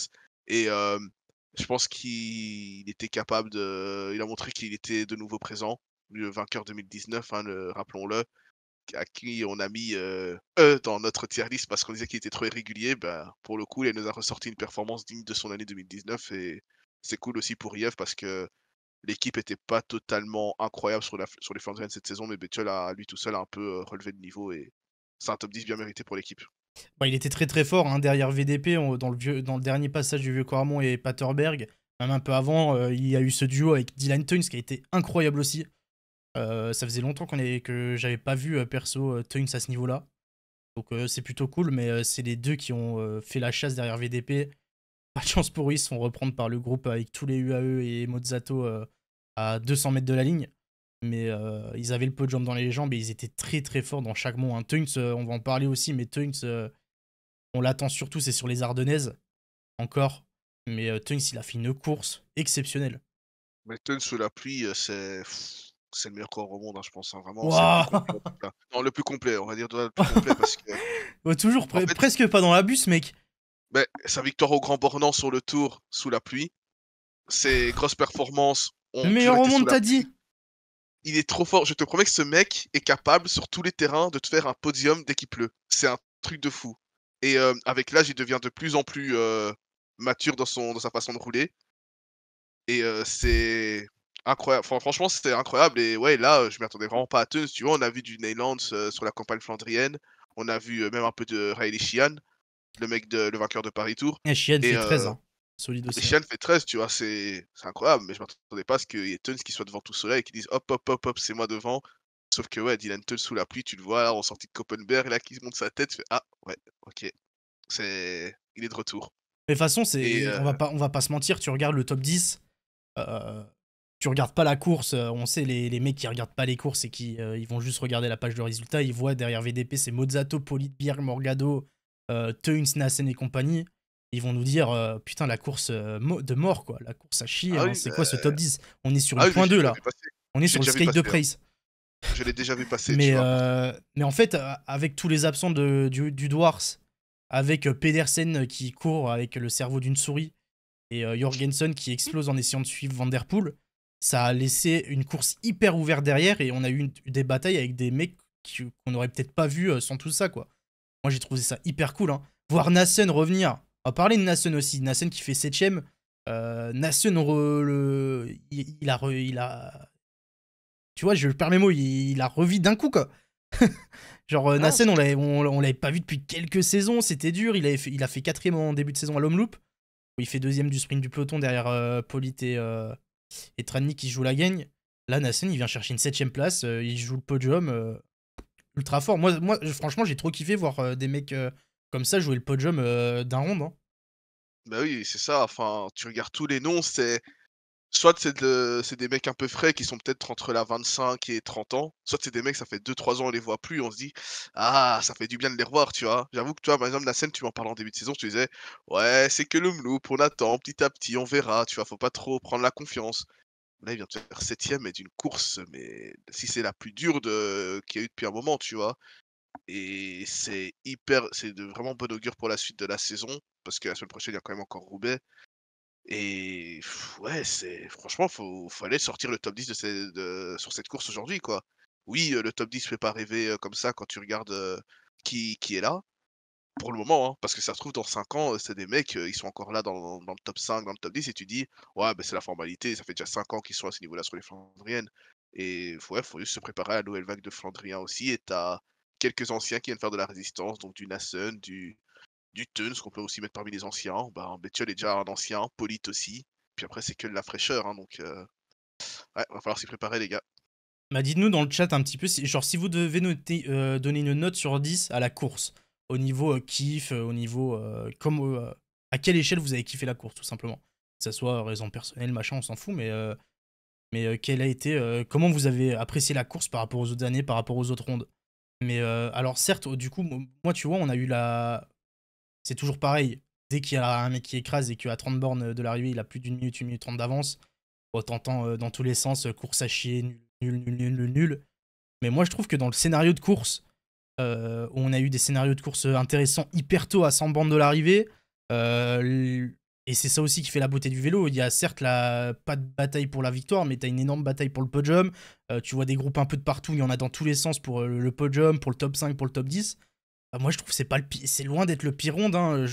Et je pense qu'il était capable de. Il a montré qu'il était de nouveau présent, le vainqueur 2019, hein, rappelons-le à qui on a mis eux E dans notre tier list parce qu'on disait qu'il était trop irrégulier, ben, pour le coup, il nous a ressorti une performance digne de son année 2019 et c'est cool aussi pour Yev parce que l'équipe n'était pas totalement incroyable sur, la, sur les fronts de cette saison, mais Betuel a lui tout seul un peu euh, relevé de niveau et c'est un top 10 bien mérité pour l'équipe. Bah, il était très très fort hein, derrière VDP dans, le dernier passage du vieux Coramon et Paterberg. Même un peu avant, euh, il y a eu ce duo avec Dylan Tunes qui a été incroyable aussi. Euh, ça faisait longtemps qu'on est, que j'avais pas vu euh, perso euh, Tuns à ce niveau-là. Donc c'est plutôt cool, mais c'est les deux qui ont fait la chasse derrière VDP. Pas de chance pour eux, ils se font reprendre par le groupe avec tous les UAE et Mozzato à 200 mètres de la ligne. Mais ils avaient le peu de jambes dans les jambes et ils étaient très très forts dans chaque mont. Hein. on va en parler aussi, mais Tuns on l'attend surtout, c'est sur les Ardennaises. Encore. Mais Tuns il a fait une course exceptionnelle. Mais Tuns sous la pluie, c'est c'est le meilleur corps au monde, hein, je pense. Hein, vraiment, le, plus complet, non, le plus complet, on va dire toujours presque pas dans la bus, mec. Mais sa victoire au Grand Bornand sur le Tour sous la pluie, ses grosses performances. Ont le meilleur au monde, t'as dit. Il est trop fort. Je te promets que ce mec est capable sur tous les terrains de te faire un podium dès qu'il pleut. C'est un truc de fou. Et euh, avec l'âge, il devient de plus en plus euh, mature dans, son, dans sa façon de rouler. Et euh, c'est incroyable. franchement, c'était incroyable. Et ouais, là, je m'attendais vraiment pas à Tunes. Tu vois, on a vu du Neyland euh, sur la campagne flandrienne. On a vu euh, même un peu de Riley Sheehan, le mec de le vainqueur de Paris Tour. Et Sheehan fait 13 euh, Solide aussi. Hein. Sheehan fait 13, tu vois, c'est incroyable. Mais je m'attendais pas à ce qu'il y ait Tunes qui soit devant tout soleil et qui dise hop, hop, hop, hop, c'est moi devant. Sauf que ouais, Dylan Tunes sous la pluie, tu le vois, en sortie de Copenberg, là, qui se monte sa tête, tu ah, ouais, ok. c'est Il est de retour. Mais de toute façon, c'est, on, va pas, on va pas se mentir, tu regardes le top 10 tu regardes pas la course. Euh, on sait les, mecs qui regardent pas les courses et qui euh, ils vont juste regarder la page de résultats. Ils voient derrière VDP, c'est Mozzato, Politbier, Morgado, euh, Nassen et compagnie. Ils vont nous dire euh, putain la course de mort quoi, la course à chier. Ah hein. c'est quoi ce top 10 On est sur le ah point 2 là. On est sur le skate de hein. Price. Je l'ai déjà vu passer. mais, mais en fait, avec tous les absents de, du, du avec Pedersen qui court avec le cerveau d'une souris et Jorgensen qui explose en essayant de suivre Vanderpool, ça a laissé une course hyper ouverte derrière et on a eu des batailles avec des mecs qu'on n'aurait peut-être pas vu euh, sans tout ça, quoi. Moi, j'ai trouvé ça hyper cool. Hein. Voir Nassen revenir. On va parler de Nassen aussi. Nassen qui fait 7ème. Euh, Nassen, il, a il a. Tu vois, je perds mes mots, il, a revu d'un coup, quoi. Genre, euh, ah, Nassen, on l'avait on, l'avait pas vu depuis quelques saisons. C'était dur. Il, il a fait 4ème en début de saison à l'Homme Loop. il fait deuxième du sprint du peloton derrière euh, et. Euh, et Trannik qui joue la gagne. Là, Nassen, il vient chercher une 7 place. Euh, il joue le podium euh, ultra fort. Moi, moi franchement, j'ai trop kiffé voir euh, des mecs comme ça jouer le podium d'un rond hein. Bah oui, c'est ça. Enfin, tu regardes tous les noms, c'est soit c'est des mecs un peu frais qui sont peut-être entre la 25 et 30 ans, soit c'est des mecs, ça fait 2-3 ans, on les voit plus, on se dit, ah, ça fait du bien de les revoir, tu vois. J'avoue que toi, par exemple, la scène, tu m'en parlais en début de saison, tu disais, ouais, c'est que le mloup, on attend petit à petit, on verra, tu vois, faut pas trop prendre la confiance. Là, il vient de faire septième et d'une course, mais si c'est la plus dure de... qu'il y a eu depuis un moment, tu vois. Et c'est hyper, c'est de vraiment bon augure pour la suite de la saison, parce que la semaine prochaine, il y a quand même encore Roubaix. Et ouais, c'est franchement, faut fallait sortir le top 10 de, sur cette course aujourd'hui, quoi. Oui, le top 10 fait pas rêver comme ça quand tu regardes qui, qui, est là. Pour le moment, hein, parce que ça se trouve dans 5 ans, c'est des mecs, ils sont encore là dans, le top 5, dans le top 10, et tu dis, ouais, ben, c'est la formalité, ça fait déjà 5 ans qu'ils sont à ce niveau-là sur les Flandriennes. Et ouais, faut juste se préparer à la nouvelle vague de Flandriens aussi, et t'as quelques anciens qui viennent faire de la résistance, donc du Nassen, du, du ce qu'on peut aussi mettre parmi les anciens. Ben, est déjà un ancien, Polite aussi. Puis après, c'est que la fraîcheur. Hein, donc, euh, va falloir s'y préparer, les gars. Bah, Dites-nous dans le chat un petit peu, si, genre, si vous devez noter, euh, donner une note sur 10 à la course, au niveau euh, kiff, au niveau. comme, à quelle échelle vous avez kiffé la course, tout simplement. Que ce soit raison personnelle, machin, on s'en fout, mais. mais quelle a été, comment vous avez apprécié la course par rapport aux autres années, par rapport aux autres rondes Mais alors certes, oh, du coup, moi tu vois, on a eu la, c'est toujours pareil. Dès qu'il y a un mec qui écrase et qu'à 30 bornes euh, de l'arrivée, il a plus d'une minute, une minute trente d'avance, on t'entends euh, dans tous les sens euh, course à chier, nul, nul, nul, nul, nul, Mais moi, je trouve que dans le scénario de course, où on a eu des scénarios de course intéressants hyper tôt à 100 bornes de l'arrivée, et c'est ça aussi qui fait la beauté du vélo. Il y a certes pas de bataille pour la victoire, mais t'as une énorme bataille pour le podium. tu vois des groupes un peu de partout, il y en a dans tous les sens pour le podium, pour le top 5, pour le top 10. Bah, moi, je trouve c'est pas le c'est loin d'être le pire ronde. Hein.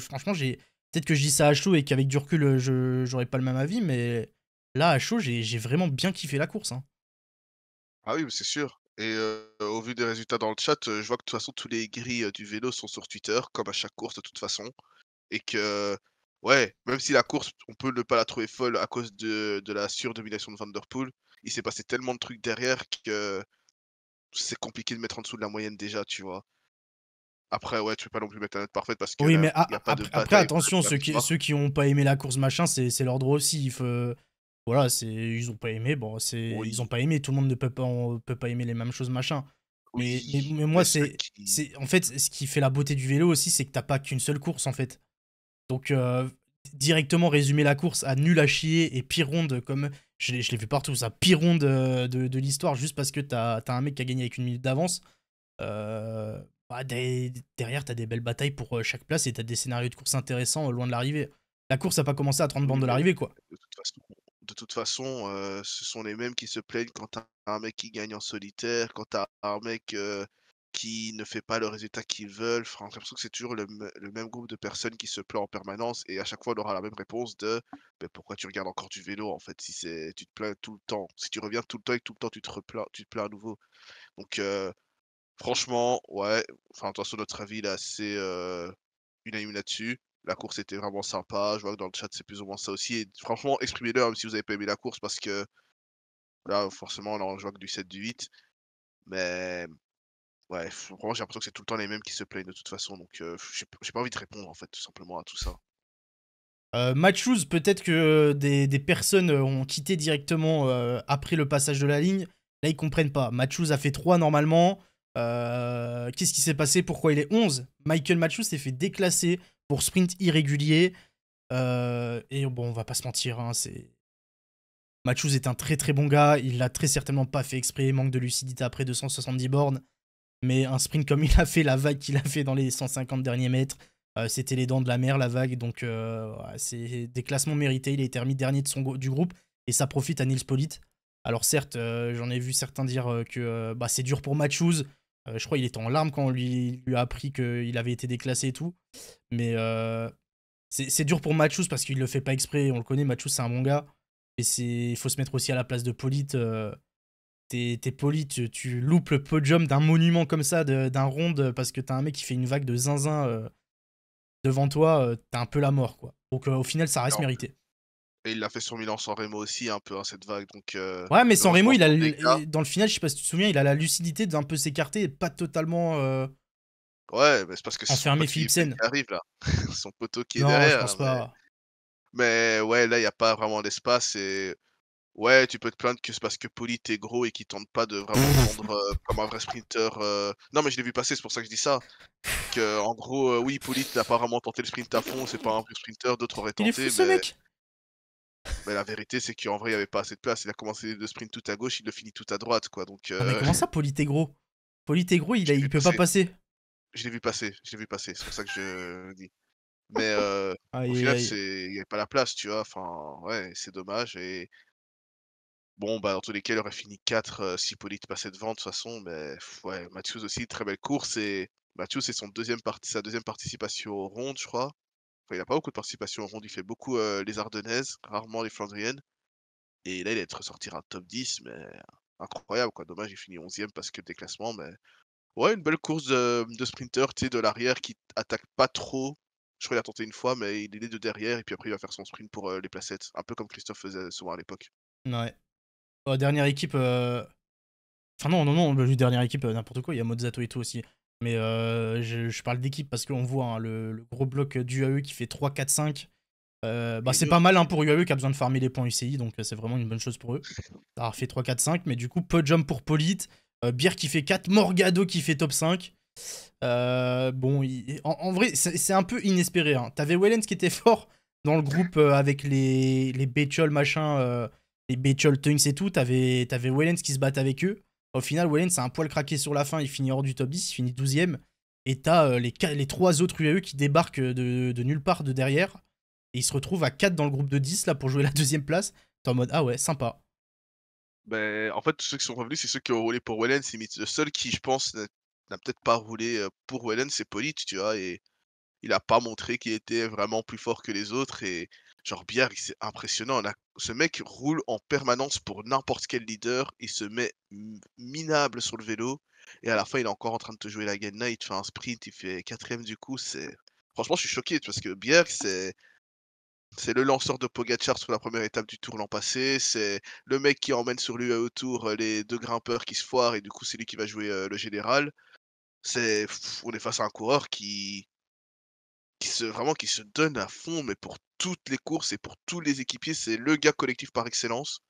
franchement, j'ai peut-être que je dis ça à chaud et qu'avec du recul, je j'aurais pas le même avis, mais là à chaud, j'ai vraiment bien kiffé la course. Hein. Ah oui, c'est sûr. Et euh, au vu des résultats dans le chat, euh, je vois que de toute façon tous les gris euh, du vélo sont sur Twitter, comme à chaque course de toute façon, et que ouais, même si la course, on peut ne pas la trouver folle à cause de, de la surdomination de Vanderpool, il s'est passé tellement de trucs derrière que c'est compliqué de mettre en dessous de la moyenne déjà, tu vois. Après, ouais, tu peux pas non plus mettre la note parfaite parce que. Oui, a, pas de après, attention, ceux qui, ceux qui ont pas aimé la course, machin, c'est leur droit aussi. Il faut... Voilà, ils ont pas aimé, bon, c'est ils ont pas aimé, tout le monde ne peut pas, peut pas aimer les mêmes choses, machin. Mais, mais, moi, c'est c'est en fait ce qui fait la beauté du vélo aussi, c'est que t'as pas qu'une seule course en fait. Donc, euh, directement résumer la course à nul à chier et ronde, comme je l'ai vu partout, ça ronde euh, de, de, l'histoire juste parce que tu as un mec qui a gagné avec une minute d'avance. Euh, bah, derrière, t'as des belles batailles pour euh, chaque place et t'as des scénarios de course intéressants euh, loin de l'arrivée. La course a pas commencé à 30 bandes de l'arrivée, quoi. De toute façon, euh, ce sont les mêmes qui se plaignent quand t'as un mec qui gagne en solitaire, quand t'as un mec qui ne fait pas le résultat qu'ils veulent. j'ai l'impression que c'est toujours le, même groupe de personnes qui se plaint en permanence et à chaque fois on aura la même réponse de «Ben, pourquoi tu regardes encore du vélo en fait si c'est tu te plains tout le temps. Si tu reviens tout le temps et que tout le temps tu te, replains, tu te plains à nouveau. Donc euh, Franchement, ouais. Enfin, attention, notre avis, est assez euh, unanime là-dessus. La course était vraiment sympa. Je vois que dans le chat, c'est plus ou moins ça aussi. Et franchement, exprimez-le, même hein, si vous n'avez pas aimé la course, parce que là, forcément, là, on joue que du 7, du 8. Mais ouais, franchement, j'ai l'impression que c'est tout le temps les mêmes qui se plaignent de toute façon. Donc, euh, j'ai pas envie de répondre, en fait, tout simplement à tout ça. Euh, Matchouz, peut-être que des, personnes euh, ont quitté directement après le passage de la ligne. Là, ils comprennent pas. Matchouz a fait 3 normalement. Euh, qu'est-ce qui s'est passé Pourquoi il est 11 Michael machus s'est fait déclasser pour sprint irrégulier. Euh, et bon, on va pas se mentir, hein, c'est. Machu est un très très bon gars, il l'a très certainement pas fait exprès, manque de lucidité après 270 bornes, mais un sprint comme il a fait, la vague qu'il a fait dans les 150 derniers mètres, euh, c'était les dents de la mer, la vague, donc c'est des classements mérités, il est terminé dernier de son, du groupe, et ça profite à Nils Polite. Alors certes, j'en ai vu certains dire que bah, c'est dur pour Machu, euh, je crois qu'il était en larmes quand on lui, a appris qu'il avait été déclassé et tout. Mais euh, c'est dur pour Machus parce qu'il le fait pas exprès. On le connaît, Machus, c'est un bon gars. mais il faut se mettre aussi à la place de Polite. Euh, t'es Polite, tu, loupes le podium d'un monument comme ça, d'un ronde, parce que t'as un mec qui fait une vague de zinzin devant toi. t'as un peu la mort, quoi. Donc au final, ça reste mérité. Et il l'a fait sur Milan sans Remo aussi, un peu, hein, cette vague. Donc, euh, ouais, mais sans euh, Remo, il a, dans le final, je sais pas si tu te souviens, il a la lucidité d'un peu s'écarter et pas totalement. Euh, ouais, mais c'est parce que c'est son, qui... arrive, là. son poteau qui est derrière. mais... ouais, là, il n'y a pas vraiment d'espace. Et ouais, tu peux te plaindre que c'est parce que Polite est gros et qu'il tente pas de vraiment prendre comme un vrai sprinter. Non, mais je l'ai vu passer, c'est pour ça que je dis ça. Que, en gros, oui, Polite n'a pas vraiment tenté le sprint à fond, c'est pas un vrai sprinter, d'autres auraient tenté. Mais la vérité, c'est qu'en vrai, il n'y avait pas assez de place. Il a commencé de sprint tout à gauche, il le finit tout à droite, quoi. Donc, ah, euh... mais comment ça, Politegro Politegro il, ne peut pas passer. Je l'ai vu passer, je l'ai vu passer, c'est pour ça que je dis. Mais euh, au final, il n'y avait pas la place, tu vois. Enfin, ouais, c'est dommage. Et bon, bah, dans tous les cas, il aurait fini 4 euh, si Polite passait devant, de toute façon. Mais ouais, Matthews aussi, très belle course. Et Matthews, c'est son deuxième partie sa deuxième participation au ronde, je crois il n'a pas beaucoup de participation au ronde, il fait beaucoup les Ardennaises, rarement les Flandriennes. Et là, il être ressorti un top 10, mais incroyable, quoi. Dommage, il finit 11ème parce que des classements, mais ouais, une belle course de, sprinter, tu sais, de l'arrière qui attaque pas trop. Je crois qu'il a tenté une fois, mais il est de derrière, et puis après, il va faire son sprint pour les placettes, un peu comme Christophe faisait souvent à l'époque. Ouais. Bah, dernière équipe. Enfin, non, non, non, dernière équipe, n'importe quoi, il y a Mozzato et tout aussi. Mais euh, je, parle d'équipe parce qu'on voit hein, le, gros bloc d'UAE qui fait 3, 4, 5. bah, c'est pas mal hein, pour UAE qui a besoin de farmer les points UCI, donc euh, c'est vraiment une bonne chose pour eux. Ça fait 3, 4, 5, mais du coup, peu jump pour Polite. Euh, Beer qui fait 4, Morgado qui fait top 5. Euh, bon, en, vrai, c'est un peu inespéré. Hein. T'avais Wellens qui était fort dans le groupe avec les, les machin, les Bechol Tunks et tout. T'avais Wellens qui se battent avec eux. Au final, Wellens c'est un poil craqué sur la fin, il finit hors du top 10, il finit 12ème. Et t'as euh, les, les trois autres UAE qui débarquent de, nulle part de derrière. Et ils se retrouvent à 4 dans le groupe de 10 là pour jouer la deuxième place. T'es en mode ah ouais, sympa. Ben, en fait, tous ceux qui sont revenus, c'est ceux qui ont roulé pour Wellen. C'est le seul qui, je pense, n'a peut-être pas roulé euh, pour Wellen, c'est Polite, tu vois. Et il n'a pas montré qu'il était vraiment plus fort que les autres. Et Genre, Biard, c'est impressionnant. Ce mec roule en permanence pour n'importe quel leader. Il se met minable sur le vélo. Et à la fin, il est encore en train de te jouer la game night. Il fait un sprint, il fait quatrième du coup. C'est Franchement, je suis choqué parce que Bierg, c'est. C'est le lanceur de Pogachar sur la première étape du tour l'an passé. C'est le mec qui emmène sur lui euh, autour euh, les deux grimpeurs qui se foirent et du coup c'est lui qui va jouer euh, le général. C'est on est face à un coureur qui qui se vraiment qui se donne à fond mais pour toutes les courses et pour tous les équipiers. C'est le gars collectif par excellence.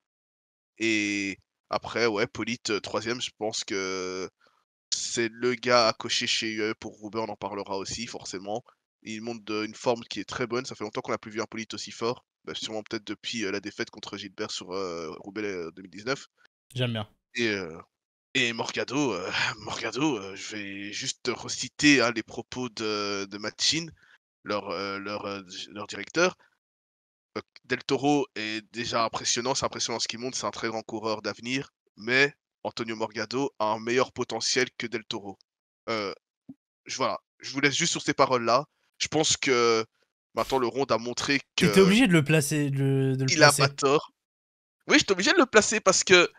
Et après, ouais, Polite, euh, troisième, je pense que c'est le gars à cocher chez UE pour Roubaix, on en parlera aussi, forcément. Il monte une forme qui est très bonne. Ça fait longtemps qu'on n'a plus vu un Polite aussi fort. Bah, sûrement peut-être depuis euh, la défaite contre Gilbert sur euh, Roubaix 2019. J'aime bien. Et, et Morgado, je vais juste reciter hein, les propos de, de leur, euh, leur, euh, leur, directeur. Euh, Del Toro est déjà impressionnant, c'est impressionnant ce qu'il montre, c'est un très grand coureur d'avenir, mais Antonio Morgado a un meilleur potentiel que Del Toro. je, voilà, je vous laisse juste sur ces paroles-là. Je pense que maintenant le rond a montré que. Tu es obligé de le placer. De, de le il a pas tort. Oui, je suis obligé de le placer parce que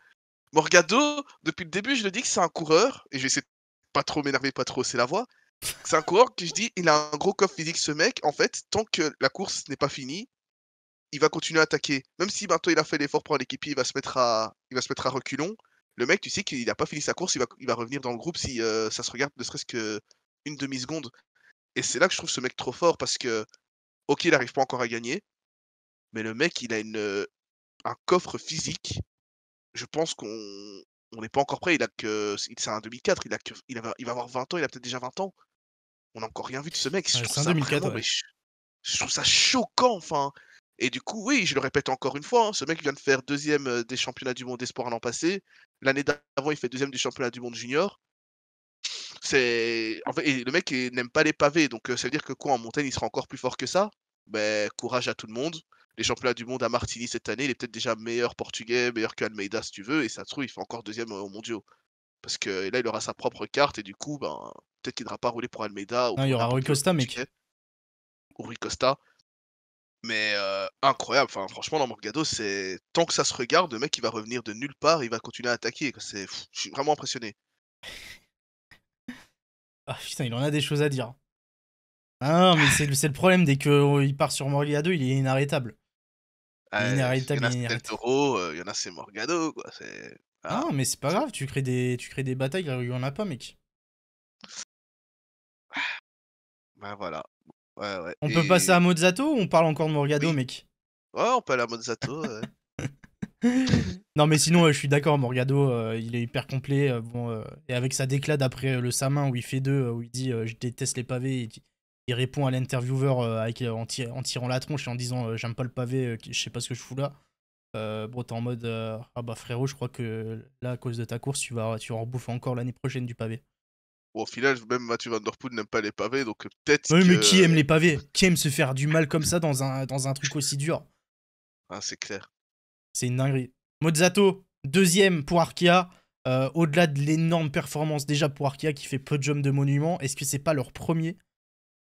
Morgado, depuis le début, je le dis que c'est un coureur, et je vais essayer de pas trop m'énerver, pas trop, c'est la voix. C'est un coureur que je dis, il a un gros coffre physique, ce mec. En fait, tant que la course n'est pas finie, il va continuer à attaquer. Même si maintenant il a fait l'effort pour l'équipe, il va se mettre à, il va se mettre à reculons. Le mec, tu sais qu'il n'a pas fini sa course, il va, il va revenir dans le groupe si euh, ça se regarde ne serait-ce qu'une demi-seconde. Et c'est là que je trouve ce mec trop fort parce que, ok, il n'arrive pas encore à gagner, mais le mec, il a une, euh, un coffre physique. Je pense qu'on on n'est pas encore prêt. Il a que, c'est un 2004. Il a que, il, il va avoir 20 ans. Il a peut-être déjà 20 ans. On n'a encore rien vu de ce mec. je, 2004, je, trouve ça choquant. Enfin, et du coup, oui, je le répète encore une fois, hein, ce mec vient de faire deuxième euh, des championnats du monde espoir l'an passé. L'année d'avant, il fait deuxième du championnat du monde junior. C'est en fait, et le mec n'aime pas les pavés, donc euh, ça veut dire que quoi en montagne, il sera encore plus fort que ça. Ben, courage à tout le monde les championnats du monde à Martini cette année, il est peut-être déjà meilleur portugais, meilleur qu'Almeida si tu veux, et ça se trouve, il fait encore deuxième au mondiaux. Parce que là, il aura sa propre carte, et du coup, ben, peut-être qu'il n'aura pas roulé pour Almeida. Ou non, il y aura Rui Costa, mec. Ou Rui Costa. Mais euh, incroyable, enfin, franchement, dans Morgado, c'est tant que ça se regarde, le mec, il va revenir de nulle part, il va continuer à attaquer. Je suis vraiment impressionné. ah putain, il en a des choses à dire. Ah non, mais c'est le problème, dès qu'il euh, part sur Morgado, il est inarrêtable. Ah, il y en a, euh, il y en a, c'est Morgado, quoi. Ah. mais c'est pas grave, tu crées des, tu des batailles là il y en a pas, mec. Bah voilà. On peut passer à Mozato ou on parle encore de Morgado, mec Ouais, on peut aller à Mozato. non, mais sinon, je suis d'accord, Morgado, euh, il est hyper complet. Euh, bon, et avec sa déclade après le Samin où il fait deux, où il dit Je déteste les pavés, il répond à l'intervieweur euh, euh, en, tirant la tronche et en disant euh, j'aime pas le pavé, je sais pas ce que je fous là. Euh, t'es en mode ah bah frérot, je crois que là à cause de ta course, tu vas tu en bouffer encore l'année prochaine du pavé. au final, même Mathieu Van Der Poel n'aime pas les pavés, donc peut-être. Oui, mais qui aime les pavés Qui aime se faire du mal comme ça dans un, dans un truc aussi dur Ah, c'est clair. C'est une dinguerie. Mozzato, deuxième pour Arkea. Au-delà de l'énorme performance déjà pour Arkea qui fait peu de jumps de monuments, est-ce que c'est pas leur premier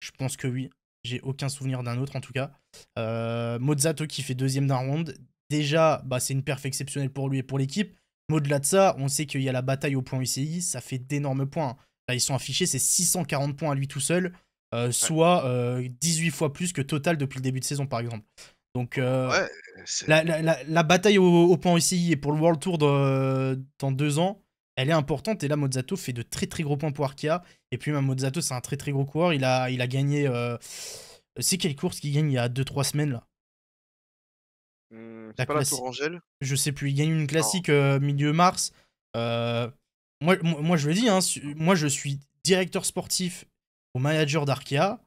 je pense que oui. J'ai aucun souvenir d'un autre en tout cas. Euh, Mozzato qui fait deuxième d'un round. Déjà, bah, c'est une perf exceptionnelle pour lui et pour l'équipe. Mais au-delà de ça, on sait qu'il y a la bataille au point UCI. Ça fait d'énormes points. Là, ils sont affichés, c'est 640 points à lui tout seul. Euh, soit 18 euh, fois plus que total depuis le début de saison, par exemple. Donc, euh, la, la, la, bataille au, point UCI et pour le World Tour de, dans deux ans, elle est importante. Et là, Mozzato fait de très très gros points pour Arkea. Et puis même Mozzato, c'est un très très gros coureur. Il a, il a gagné. Euh, c'est quelle course qu'il gagne il y a 2-3 semaines là hmm, la, pas la Je sais plus. Il gagne une classique euh, milieu mars. Euh, moi, je le dis, hein, moi je suis directeur sportif au manager d'Arkea.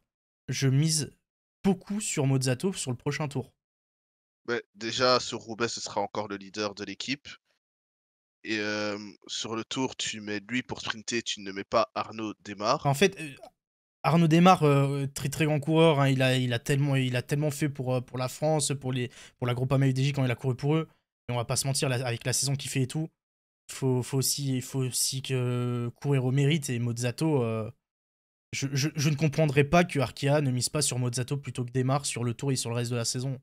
Je mise beaucoup sur Mozzato sur le prochain tour. Ouais, bah, déjà, sur Roubaix, ce sera encore le leader de l'équipe et sur le tour, tu mets lui pour sprinter, tu ne mets pas Arnaud Démarre. En fait, Arnaud Démarre, très très grand coureur, hein. il, a, il, a tellement, il a tellement fait pour, pour la France, pour, les, pour la Groupama UDJ quand il a couru pour eux. Et on va pas se mentir, avec la saison qu'il fait et tout, faut, faut aussi, faut aussi que courir au mérite et Mozzato. je, ne comprendrais pas que ne mise pas sur Mozzato plutôt que Démarre sur le tour et sur le reste de la saison.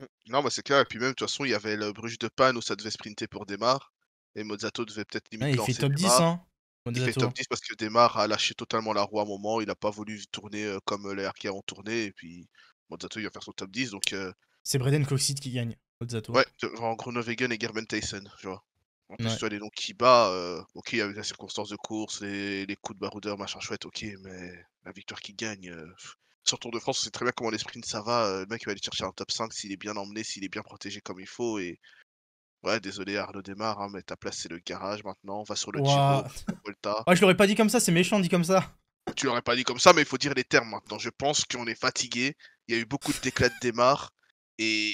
Mmh. Non, mais bah, c'est clair. Et puis même, de toute façon, il y avait le Bruges de Panne où ça devait sprinter pour Demar. Et Mozzato devait peut-être limiter. ah, hein, Il fait top 10, hein Mozzato. Il fait top 10 parce que Demar a lâché totalement la roue à un moment. Il n'a pas voulu tourner comme les Arkea ont tourné. Et puis Mozzato, il va faire son top 10. Donc, C'est Breden Coxide qui gagne, Mozzato. Ouais, en Grunewagen et Gerben Tyson, je vois. En plus, ouais. tu as les noms qui battent, ok, avec la circonstance de course, les, les coups de baroudeur, machin chouette, ok, mais la victoire qui gagne, sur Tour de France, c'est très bien comment l'esprit sprints ça va. Euh, le mec il va aller chercher un top 5 s'il est bien emmené, s'il est bien protégé comme il faut. Et ouais, désolé Arnaud démarre, hein, mais ta place c'est le garage maintenant. On va sur le Giro, Volta. Ouais, je l'aurais pas dit comme ça, c'est méchant dit comme ça. Tu l'aurais pas dit comme ça, mais il faut dire les termes maintenant. Je pense qu'on est fatigué. Il y a eu beaucoup de déclats de démarre et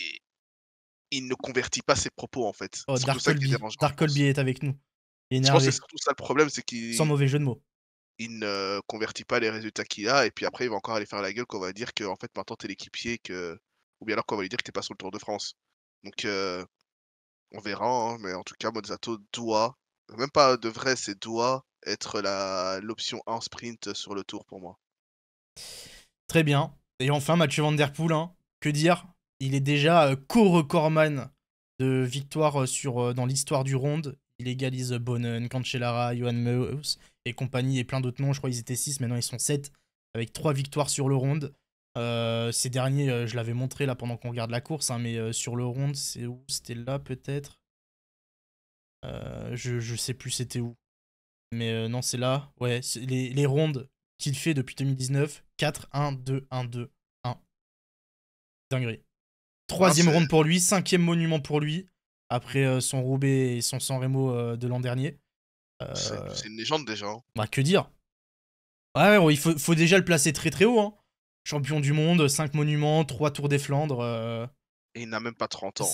il ne convertit pas ses propos en fait. Oh, Dark, Colby. est avec nous. Il est Je pense que c'est surtout ça le problème, c'est qu'il. Sans mauvais jeu de mots il ne convertit pas les résultats qu'il a, et puis après, il va encore aller faire la gueule qu'on va dire que en fait, maintenant, t'es l'équipier, que... ou bien alors qu'on va lui dire que t'es pas sur le Tour de France. Donc, euh, on verra, hein, mais en tout cas, Mozzato doit, même pas de vrai, c'est doit être l'option 1 sprint sur le Tour pour moi. Très bien. Et enfin, Mathieu Van Der Poel, hein, que dire Il est déjà euh, co-recordman de victoire euh, sur, dans l'histoire du Ronde il égalise Bonnen, Cancellara, Johan Meus et compagnie et plein d'autres noms. Je crois qu'ils étaient 6, maintenant ils sont 7 avec 3 victoires sur le round. Euh, ces derniers, euh, je l'avais montré là pendant qu'on regarde la course, hein, mais euh, sur le round, c'est où C'était là peut-être je, ne sais plus c'était où. Mais non, c'est là. Ouais, les, les rondes qu'il fait depuis 2019 4, 1, 2, 1, 2, 1. Dinguerie. Troisième round ah, ronde pour lui, cinquième monument pour lui après euh, son Roubaix et son San Remo euh, de l'an dernier. C'est euh, une légende déjà. Hein. Bah, que dire Ouais, il faut, déjà le placer très très haut. Hein. Champion du monde, 5 monuments, 3 tours des Flandres. Et il n'a même pas 30 ans.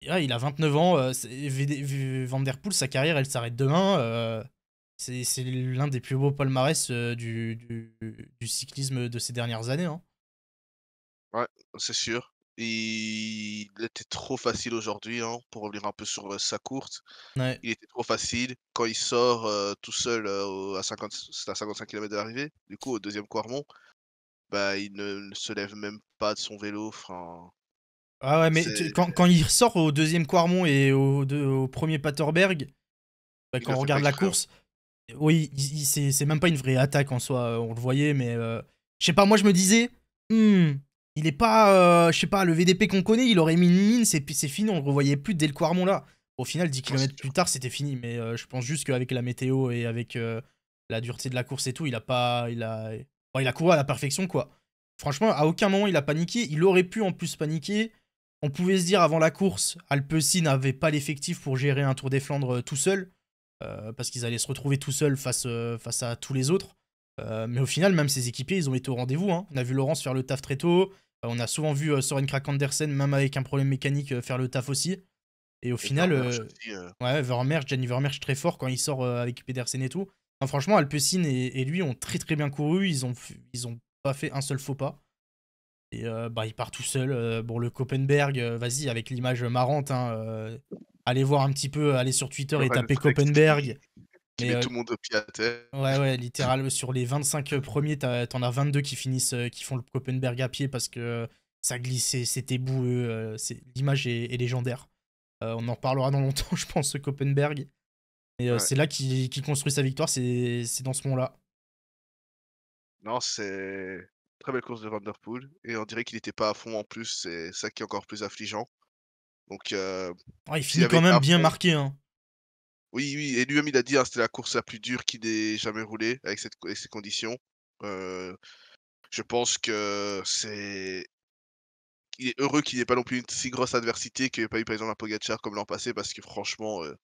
il a 29 ans. Euh, sa carrière, elle s'arrête demain. c'est l'un des plus beaux palmarès du, cyclisme de ces dernières années. Hein. Ouais, c'est sûr il était trop facile aujourd'hui, hein, pour revenir un peu sur sa courte. Il était trop facile quand il sort tout seul à, 50, c'est à 55 km de l'arrivée, du coup au deuxième Quarmont. Bah, il ne, se lève même pas de son vélo. Ah ouais, mais quand, quand il sort au deuxième Quarmont et au, au premier Paterberg, bah, quand on regarde la hein. course, oui, c'est même pas une vraie attaque en soi, on le voyait, mais je sais pas, moi je me disais, «Hmm, il n'est pas, euh, je sais pas, le VDP qu'on connaît, il aurait mis une mine, c'est fini, on le revoyait plus dès le Quarmon là. Au final, 10 ah, km plus tard, c'était fini, mais euh, je pense juste qu'avec la météo et avec euh, la dureté de la course et tout, il a pas. Il a, il a couru à la perfection quoi. Franchement, à aucun moment il a paniqué, il aurait pu en plus paniquer. On pouvait se dire avant la course, Alpecin n'avait pas l'effectif pour gérer un Tour des Flandres tout seul, parce qu'ils allaient se retrouver tout seuls face, face à tous les autres. mais au final, même ses équipiers, ils ont été au rendez-vous. Hein. On a vu Laurence faire le taf très tôt. Euh, on a souvent vu euh, Soren Krak Andersen, même avec un problème mécanique, euh, faire le taf aussi. Et au final, ouais, Vermeersch, Vermeersch très fort quand il sort avec Pedersen et tout. franchement, Alpecin et, lui ont très très bien couru. Ils ont, ils ont pas fait un seul faux pas. Et bah, il part tout seul. bon, le Copenberg, vas-y, avec l'image marrante. Hein, allez voir un petit peu, allez sur Twitter et bah, tapez Kopenberg qui euh, tout le monde au pied à terre. Ouais, ouais, littéral. sur les 25 euh, premiers, t'en as 22 qui finissent, euh, qui font le Copenberg à pied parce que ça glissait, c'était boueux. L'image est, légendaire. on en reparlera dans longtemps, je pense, ce Copenberg. Et c'est là qu'il construit sa victoire, c'est dans ce moment-là. Non, c'est très belle course de Vanderpool. Et on dirait qu'il n'était pas à fond en plus, c'est ça qui est encore plus affligeant. Donc, il finit quand même bien marqué. Hein. Oui, oui, et lui-même, il a dit, que hein, c'était la course la plus dure qu'il ait jamais roulée avec, ces conditions. Euh, je pense que c'est. Il est heureux qu'il n'ait pas non plus une si grosse adversité qu'il n'ait pas eu, par exemple, un Pogacar comme l'an passé, parce que franchement, euh,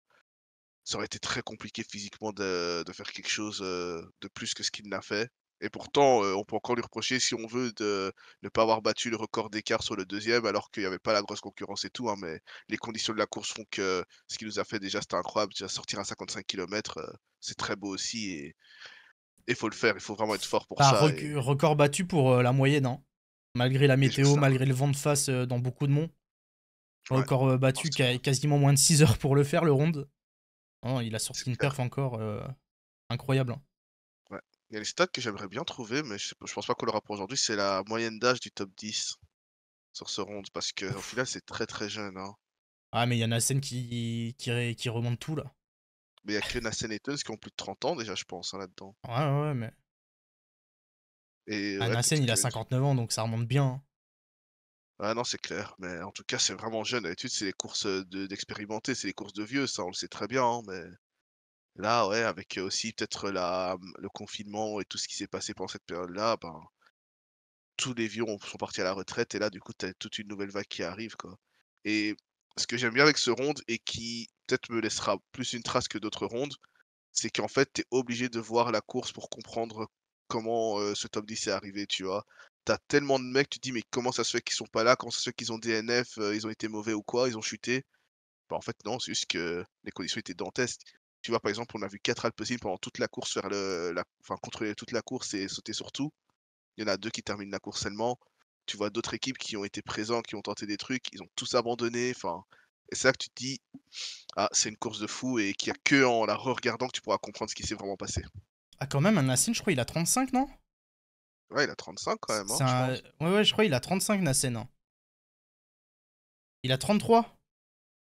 ça aurait été très compliqué physiquement de, faire quelque chose euh, de plus que ce qu'il n'a fait. Et pourtant, euh, on peut encore lui reprocher, si on veut, de ne pas avoir battu le record d'écart sur le deuxième, alors qu'il n'y avait pas la grosse concurrence et tout. Hein, mais les conditions de la course font que ce qu'il nous a fait déjà, c'était incroyable. sortir à 55 km, euh, c'est très beau aussi. Et il faut le faire, il faut vraiment être fort pour ça. Record battu pour euh, la moyenne, hein. malgré la météo, malgré le vent de face dans beaucoup de monts. Un record battu qui a quasiment moins de 6 heures pour le faire, le round. il a sorti une perf encore incroyable. Hein. Il y a des stats que j'aimerais bien trouver, mais je, pense pas qu'on le rapporte aujourd'hui. C'est la moyenne d'âge du top 10 sur ce round, parce qu'au final, c'est très très jeune. Hein. Ah, mais il y a Nassen qui, remonte tout là. Mais il y a que Nassen et Tuns qui ont plus de 30 ans déjà, je pense, hein, là-dedans. Ouais, ouais, mais. Et, ah, Nassen, il a 59 ans, donc ça remonte bien. Ah non, c'est clair. Mais en tout cas, c'est vraiment jeune. D'habitude, c'est les courses euh, d'expérimentés, c'est les courses de vieux, ça, on le sait très bien. Hein, mais Là, ouais, avec aussi peut-être la, mmh, le confinement et tout ce qui s'est passé pendant cette période-là, ben, tous les vieux sont partis à la retraite et là, du coup, tu as toute une nouvelle vague qui arrive. Quoi. Et ce que j'aime bien avec ce round et qui peut-être me laissera plus une trace que d'autres rondes, c'est qu'en fait, tu es obligé de voir la course pour comprendre comment ce top 10 est arrivé, tu vois. T'as tellement de mecs, tu te dis, mais comment ça se fait qu'ils sont pas là Comment ça se fait qu'ils ont DNF Ils ont été mauvais ou quoi Ils ont chuté bah, En fait, non, c'est juste que les conditions étaient dantesques. Tu vois, par exemple, on a vu quatre Alpecin pendant toute la course faire le, enfin, contrôler toute la course et sauter sur tout. Il y en a deux qui terminent la course seulement. Tu vois d'autres équipes qui ont été présentes, qui ont tenté des trucs, ils ont tous abandonné. Enfin, et c'est là que tu te dis, ah, c'est une course de fou et qu'il n'y a que en la re-regardant que tu pourras comprendre ce qui s'est vraiment passé. Ah, quand même, un Nassim, je crois, il a 35, non Ouais, il a 35 quand même. Hein, ouais, ouais, je crois, il a 35 Nassim. Hein. Il a 33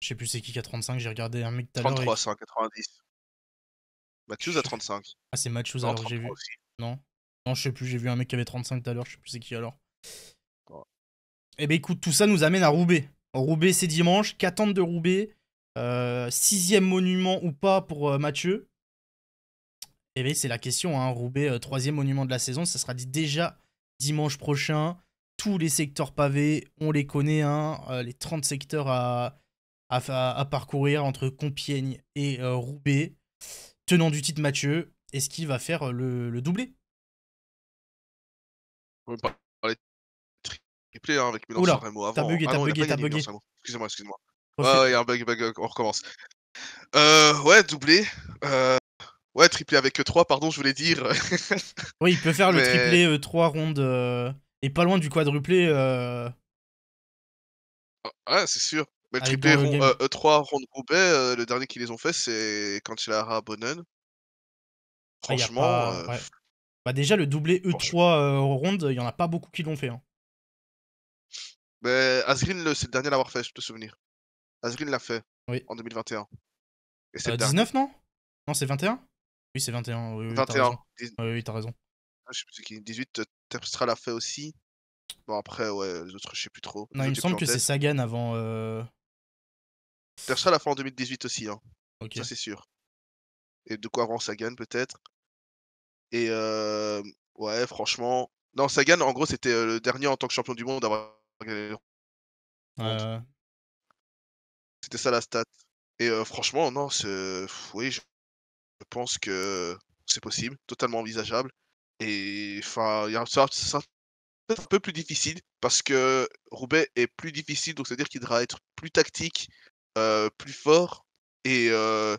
je sais plus c'est qui qui a 35, j'ai regardé un mec tout à l'heure. 33, Matthews à 35. Ah, c'est Matthews alors, j'ai vu. Non Non, je sais plus, j'ai vu un mec qui avait 35 tout à l'heure, je sais plus c'est qui alors. Et Eh ben écoute, tout ça nous amène à Roubaix. Roubaix, c'est dimanche. Qu'attendre de Roubaix euh, Sixième monument ou pas pour euh, Mathieu Eh bien, c'est la question. Hein. Roubaix, euh, troisième monument de la saison, ça sera dit déjà dimanche prochain. Tous les secteurs pavés, on les connaît. Hein. les 30 secteurs à, à, parcourir entre Compiègne et euh, Roubaix. Tenant du titre Mathieu, est-ce qu'il va faire euh, le, doublé On va parler triplé hein, avec Mélenchon Oula, avant. Hein. T'as ah bugué, t'as bugué, t'as bugué. Excusez-moi, excusez-moi. Ouais, a un bug, bug, on recommence. Euh, ouais, doublé. ouais, triplé avec 3, pardon, je voulais dire. oui, il peut faire le triplé 3 rondes et pas loin du quadruplé. Ah, ouais, c'est sûr. Mais le triplé E3 ronde Roubaix, euh, le dernier qu'ils les ont fait, c'est quand il ah, a Bonnen. Franchement. Euh, bah déjà, le doublé E3 euh, ronde, il n'y en a pas beaucoup qui l'ont fait. Hein. Mais Asgreen, c'est le dernier à l'avoir fait, je te souvenir. Asgrin l'a fait en 2021. Et c'est 19, non Non, c'est 21 Oui, c'est 21. Oui, oui 21. As oui, t'as raison. Ah, je sais plus qui. 18, Terpstra l'a fait aussi. Bon, après, ouais, les autres, je sais plus trop. Non, il me semble que c'est Sagan avant ça l'a fin en 2018 aussi, hein. ça c'est sûr. Et de quoi avant Sagan peut-être. Et euh, ouais, franchement. Non, Sagan, en gros, c'était euh, le dernier en tant que champion du monde à avoir gagné euh... C'était ça la stat. Et euh, franchement, non, c'est... oui, je... pense que c'est possible, totalement envisageable. Et enfin, il y a un un peu plus difficile parce que Roubaix est plus difficile, donc c'est-à-dire qu'il devra être plus tactique euh, plus fort et euh,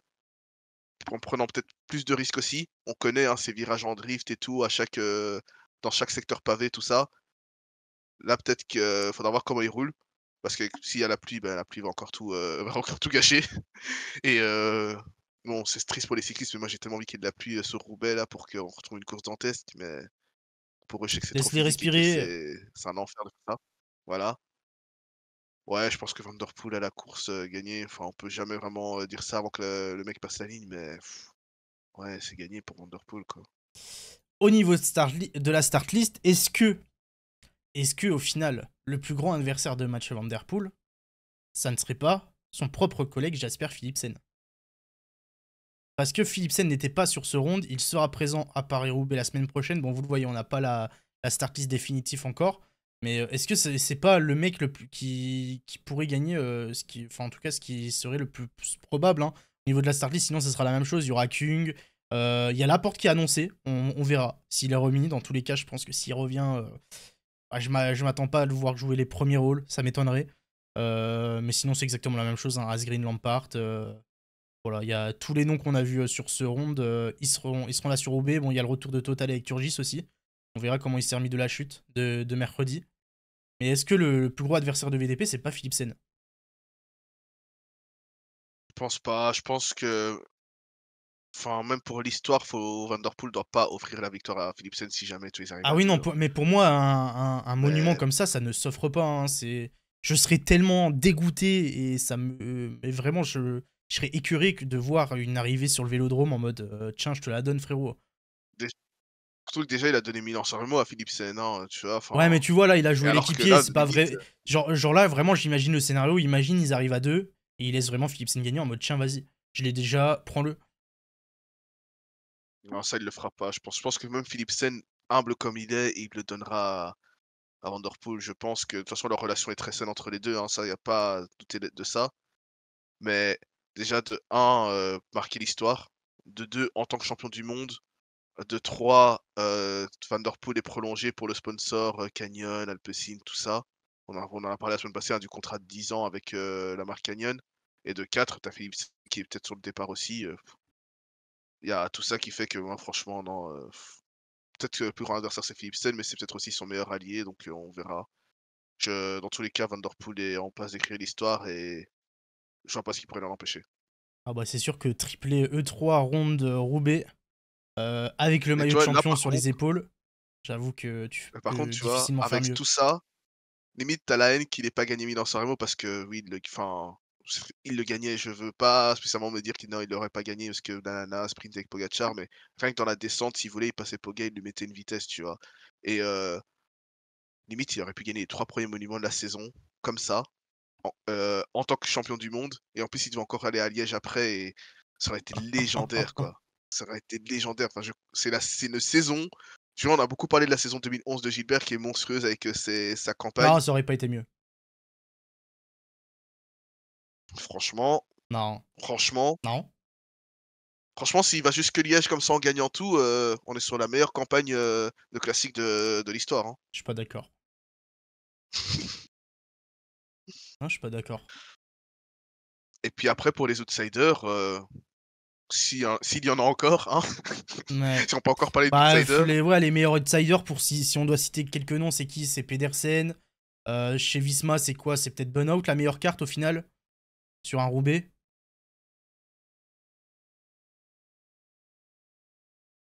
en prenant peut-être plus de risques aussi. On connaît hein, ces virages en drift et tout à chaque, euh, dans chaque secteur pavé, tout ça. Là, peut-être qu'il faudra voir comment il roule. Parce que s'il y a la pluie, ben, la pluie va encore tout, encore tout gâcher. et bon, c'est triste pour les cyclistes, mais moi j'ai tellement envie qu'il y ait de la pluie sur Roubaix là, pour qu'on retrouve une course dantesque. Mais pour eux, je sais que c'est Laisse respirer. C'est un enfer de ça. Voilà. Ouais, je pense que Vanderpool a la course euh, gagnée. Enfin, on peut jamais vraiment euh, dire ça avant que le, mec passe la ligne, mais ouais, c'est gagné pour Vanderpool quoi. Au niveau de, la start list, est-ce que, est-ce que au final, le plus grand adversaire de match Vanderpool, ça ne serait pas son propre collègue Jasper Philipsen Parce que Philipsen n'était pas sur ce round, il sera présent à Paris-Roubaix la semaine prochaine. Bon, vous le voyez, on n'a pas la, la start list définitive encore. Mais euh, est-ce que c'est pas le mec le plus, qui, qui pourrait gagner, euh, ce qui, enfin en tout cas ce qui serait le plus probable hein, au niveau de la startlist Sinon, ce sera la même chose. Il y aura Kung, euh, il y a la porte qui est annoncé, on, verra s'il est remis. Dans tous les cas, je pense que s'il revient, ah, je m'attends pas à le voir jouer les premiers rôles, ça m'étonnerait. mais sinon, c'est exactement la même chose. Hein, Asgreen, lampart voilà, il y a tous les noms qu'on a vus sur ce round. ils, seront, ils seront là sur OB. Bon, il y a le retour de Total avec Turgis aussi. On verra comment il s'est remis de la chute de mercredi. Mais est-ce que le, plus gros adversaire de VDP, c'est pas Philipsen Je pense pas. Je pense que. Enfin, même pour l'histoire, faut... ne doit pas offrir la victoire à Philipsen si jamais tu les arrives. Ah oui, non, mais pour moi, un, monument comme ça, ça ne s'offre pas. Hein. C'est je serais tellement dégoûté et ça me. Mais vraiment, je, je serais écuré de voir une arrivée sur le vélodrome en mode euh, Tiens, je te la donne, frérot. Surtout que déjà, il a donné Milan le mot à Philippe non euh, tu vois. Ouais, mais tu vois, là, il a joué l'équipier, c'est pas vrai. Euh, genre, genre là, vraiment, j'imagine le scénario, imagine, ils arrivent à deux, et il laisse vraiment Philippe gagner en mode, tiens, vas-y, je l'ai déjà, prends-le. Non, ça, il le fera pas. Je pense, je pense que même Philippe Sen, humble comme il est, il le donnera à Vanderpool. Je pense que, de toute façon, leur relation est très saine entre les deux, hein, ça, il n'y a pas à douter de ça. Mais déjà, de 1, euh, marquer l'histoire. De 2, en tant que champion du monde, de 3, euh, Van est prolongé pour le sponsor euh, Canyon, Alpecin, tout ça. On, en a parlé la semaine passée hein, du contrat de 10 ans avec euh, la marque Canyon. Et de 4, tu as Philippe qui est peut-être sur le départ aussi. Euh, Il y a tout ça qui fait que, franchement, non. peut-être que le plus grand adversaire, c'est Philippe mais c'est peut-être aussi son meilleur allié, donc on verra. Je, dans tous les cas, Van Der est en place d'écrire l'histoire et je vois pas ce qui pourrait l'en empêcher. Ah bah c'est sûr que triplé E3 e ronde Roubaix, euh, avec le maillot de champion sur les épaules, j'avoue que tu bah, Par contre, tu vois, avec tout ça, limite, t'as la haine qu'il n'ait pas gagné Milan San parce que, oui, il le gagnait. Je veux pas spécialement me dire qu'il il l'aurait pas gagné parce que nanana, sprint avec Pogachar, mais rien que dans la descente, s'il voulait, il passait Poga, il lui mettait une vitesse, tu vois. Et euh, limite, il aurait pu gagner les trois premiers monuments de la saison, comme ça, en, euh, en, tant que champion du monde. Et en plus, il devait encore aller à Liège après et ça aurait été légendaire, quoi ça aurait été légendaire. c'est, une saison. Tu vois, on a beaucoup parlé de la saison 2011 de Gilbert qui est monstrueuse avec euh, sa campagne. Non, ça aurait pas été mieux. Franchement. Non. Franchement. Non. Franchement, s'il va jusque Liège comme ça en gagnant tout, euh, on est sur la meilleure campagne euh, de classique de, l'histoire. Hein. Je suis pas d'accord. je suis pas d'accord. Et puis après, pour les outsiders, Hein, s'il y en a encore, hein si on peut encore parler bah, Les, les meilleurs outsiders, pour si, si on doit citer quelques noms, c'est qui C'est Pedersen. Euh, chez Visma, c'est quoi C'est peut-être Burnout, la meilleure carte au final Sur un Roubaix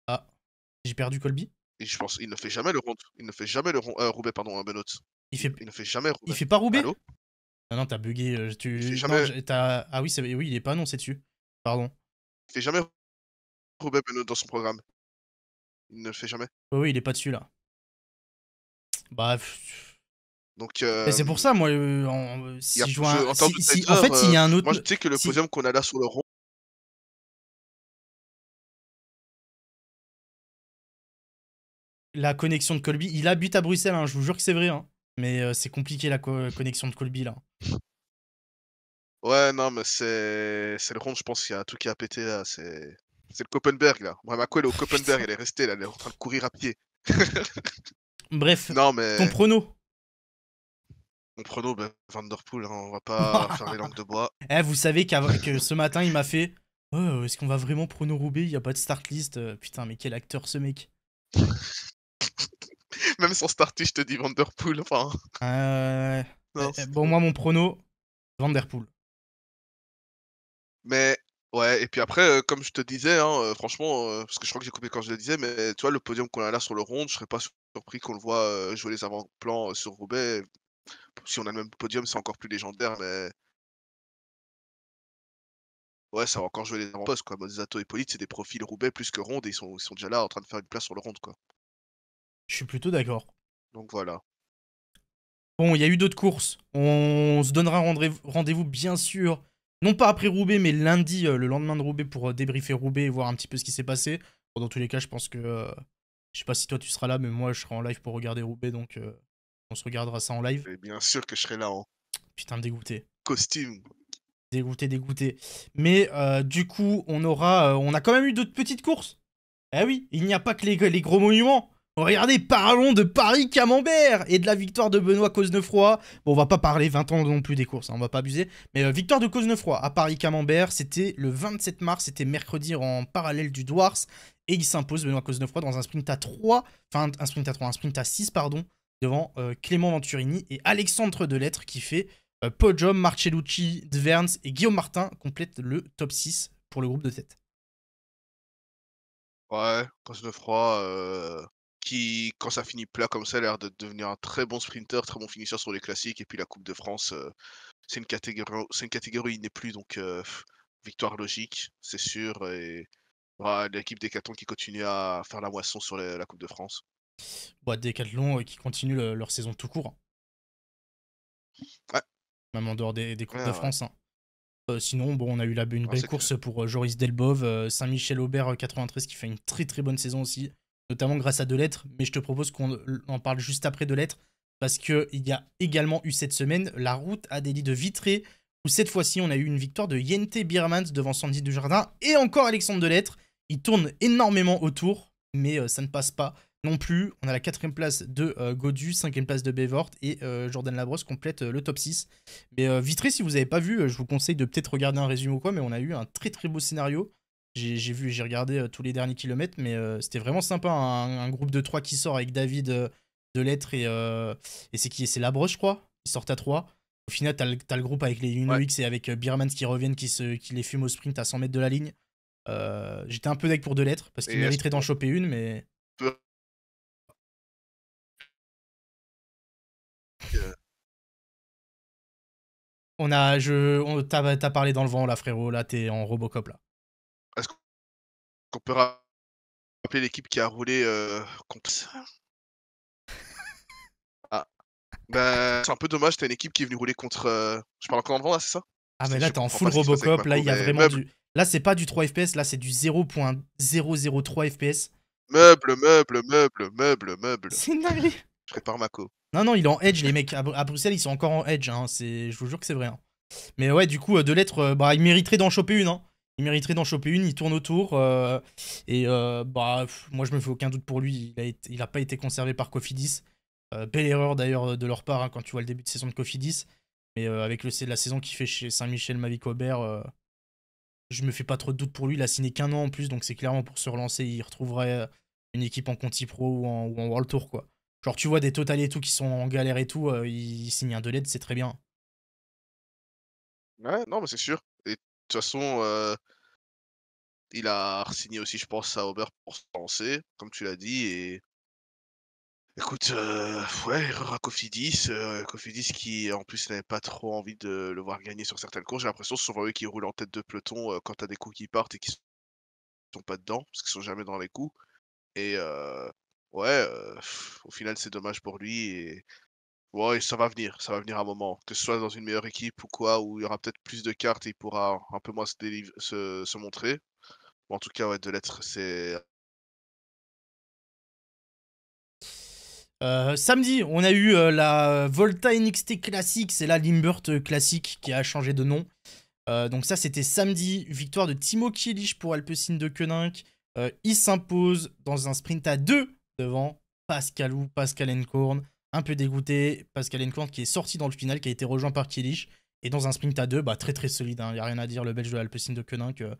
Ah, j'ai perdu Colby Je pense il ne fait jamais le rond. Il ne fait jamais le rond. Euh, Roubaix, pardon, un hein, Benoît. Il, ne fait jamais Roubaix. Il fait pas Roubaix Non, ah non, t'as bugué. Euh, tu... Ah oui, oui, il n'est pas c'est dessus. Pardon. Il fait jamais Robert Benoît dans son programme. Il ne le fait jamais. Oui, il est pas dessus là. Bref. Bah, Donc. Euh... C'est pour euh, ça, moi, euh, si je vois. Un... En, en fait, il y a un euh, autre. Moi, je sais que le podium qu'on a là sur le rond. La connexion de Colby, il habite à Bruxelles, hein, je vous jure que c'est vrai. Hein. Mais c'est compliqué la connexion de Colby là. Ouais, non, mais c'est c'est le rond, je pense qu'il y a tout qui a pété là. C'est c'est le Copenberg là. Ouais, ma quoi, au Copenberg, elle est resté, là, il est en train de courir à pied. Bref, non, mais... ton prono Mon prono, ben, Vanderpool, hein, on va pas faire les langues de bois. Eh, vous savez qu'avant que ce matin, il m'a fait oh, Est-ce qu'on va vraiment prono Roubaix Il n'y a pas de start list. Euh, putain, mais quel acteur ce mec Même sans starter, je te dis Vanderpool. Enfin... Ah, eh, bon, moi, mon prono, Vanderpool. Mais ouais, et puis après, euh, comme je te disais, hein, euh, franchement, euh, parce que je crois que j'ai coupé quand je le disais, mais tu vois, le podium qu'on a là sur le rond, je serais pas surpris qu'on le voit jouer les avant-plans sur Roubaix. Si on a le même podium, c'est encore plus légendaire, mais. Ouais, ça va encore jouer les avant-postes, quoi. Mozato et Polite, c'est des profils Roubaix plus que Ronde, et ils sont, ils sont déjà là en train de faire une place sur le Ronde, quoi. Je suis plutôt d'accord. Donc voilà. Bon, il y a eu d'autres courses. On se donnera rendez-vous, bien sûr, non pas après Roubaix, mais lundi, euh, le lendemain de Roubaix, pour euh, débriefer Roubaix et voir un petit peu ce qui s'est passé. dans tous les cas, je pense que. Euh, je sais pas si toi tu seras là, mais moi je serai en live pour regarder Roubaix, donc on se regardera ça en live. Et bien sûr que je serai là. en hein. Putain, dégoûté. Costume. Dégoûté, dégoûté. Mais du coup, on aura. on a quand même eu d'autres petites courses. Eh oui, il n'y a pas que les gros monuments. Regardez, parlons de Paris Camembert et de la victoire de Benoît Cosnefroy. Bon, on va pas parler 20 ans non plus des courses, on hein, on va pas abuser. Mais euh, victoire de Cosnefroy à Paris Camembert, c'était le 27 mars, c'était mercredi en parallèle du Dwars. Et il s'impose, Benoît Cosnefroy, dans un sprint à 3, enfin un sprint à 3, un sprint à 6, pardon, devant euh, Clément Venturini et Alexandre Delettre qui fait euh, Marcellucci, Dverns et Guillaume Martin complètent le top 6 pour le groupe de tête. Ouais, Euh qui, quand ça finit plat comme ça, a l'air de devenir un très bon sprinter, très bon finisseur sur les classiques. Et puis la Coupe de France, euh, c'est une catégorie, c'est une catégorie, il n'est plus donc euh, victoire logique, c'est sûr. Et voilà l'équipe Décathlon qui continue à faire la moisson sur la, Coupe de France. Bah, Décathlon euh, qui continue leur saison tout court. Ouais. Même en dehors des, Coupes de France. Hein. sinon, bon, on a eu là, une ah, belle course pour Joris Delbov, Saint-Michel Aubert 93 qui fait une très très bonne saison aussi notamment grâce à deux lettres, mais je te propose qu'on en parle juste après De lettres, parce qu'il y a également eu cette semaine la route à Delhi de Vitré, où cette fois-ci on a eu une victoire de Yente Birmans devant Sandy Jardin, et encore Alexandre Delettre, il tourne énormément autour, mais euh, ça ne passe pas non plus. On a la quatrième place de euh, Godu, cinquième place de Bevort et euh, Jordan Labrosse complète euh, le top 6. Mais Vitré, si vous n'avez pas vu, je vous conseille de peut-être regarder un résumé ou quoi, mais on a eu un très très beau scénario j'ai vu, j'ai regardé euh, tous les derniers kilomètres, mais euh, c'était vraiment sympa. Hein. Un, groupe de trois qui sort avec David euh, de lettres et, c'est qui C'est Labroche, je crois. Ils sortent à trois. Au final, t'as le, as le groupe avec les Uno et avec Birmans qui reviennent, qui, les fument au sprint à 100 mètres de la ligne. J'étais un peu deck pour deux lettres parce qu'il mériterait d'en choper une, mais. On a, je, t'as parlé dans le vent là, frérot. Là, t'es en Robocop là qu'on peut rappeler l'équipe qui a roulé contre. ah. Ben, c'est un peu dommage, t'as une équipe qui est venue rouler contre. Je parle encore en là, c'est ça Ah, mais là, t'es en full Robocop. Là, il y a euh, vraiment du. Là, c'est pas du 3 FPS. Là, c'est du 0.003 FPS. Meuble, meuble, meuble, meuble, meuble. C'est une dinguerie. Je prépare ma co. Non, non, il est en Edge, les mecs. À, Bruxelles, ils sont encore en Edge. Hein. Je vous jure que c'est vrai. Hein. Mais ouais, du coup, deux de l'être, euh, bah, il mériterait d'en choper une. hein il mériterait d'en choper une, il tourne autour. Euh, et euh, bah, moi, je me fais aucun doute pour lui. Il n'a pas été conservé par Cofidis. 10. Euh, belle erreur d'ailleurs de leur part hein, quand tu vois le début de saison de Cofidis. Mais avec le, la saison qu'il fait chez Saint-Michel Mavic Aubert, je me fais pas trop de doute pour lui. Il a signé qu'un an en plus, donc c'est clairement pour se relancer. Il retrouverait une équipe en Conti Pro ou en, World Tour. quoi. Genre, tu vois des totaliers et tout qui sont en galère et tout. il, signe un de l'aide, c'est très bien. Ouais, non, mais c'est sûr. De toute façon, euh, il a signé aussi, je pense, à Ober pour se lancer, comme tu l'as dit. Et écoute, euh, ouais, erreur à Cofidis. Cofidis euh, qui, en plus, n'avait pas trop envie de le voir gagner sur certaines courses. J'ai l'impression que ce sont eux qui roulent en tête de peloton quand tu as des coups qui partent et qui sont pas dedans, parce qu'ils sont jamais dans les coups. Et ouais, au final, c'est dommage pour lui. Et Ouais, ça va venir, ça va venir à un moment. Que ce soit dans une meilleure équipe ou quoi, où il y aura peut-être plus de cartes et il pourra un peu moins se, se, montrer. en tout cas, ouais, de l'être, c'est. Euh, samedi, on a eu euh, la Volta NXT classique, c'est la Limbert euh, classique qui a changé de nom. donc ça, c'était samedi, victoire de Timo Kielich pour Alpecin de Koenig. il s'impose dans un sprint à deux devant Pascal Pascalou, Pascal Encorn un peu dégoûté. Pascal Encore qui est sorti dans le final, qui a été rejoint par Kilich. Et dans un sprint à deux, bah, très très solide, il hein. n'y a rien à dire, le Belge de l'Alpecin de Quenin euh,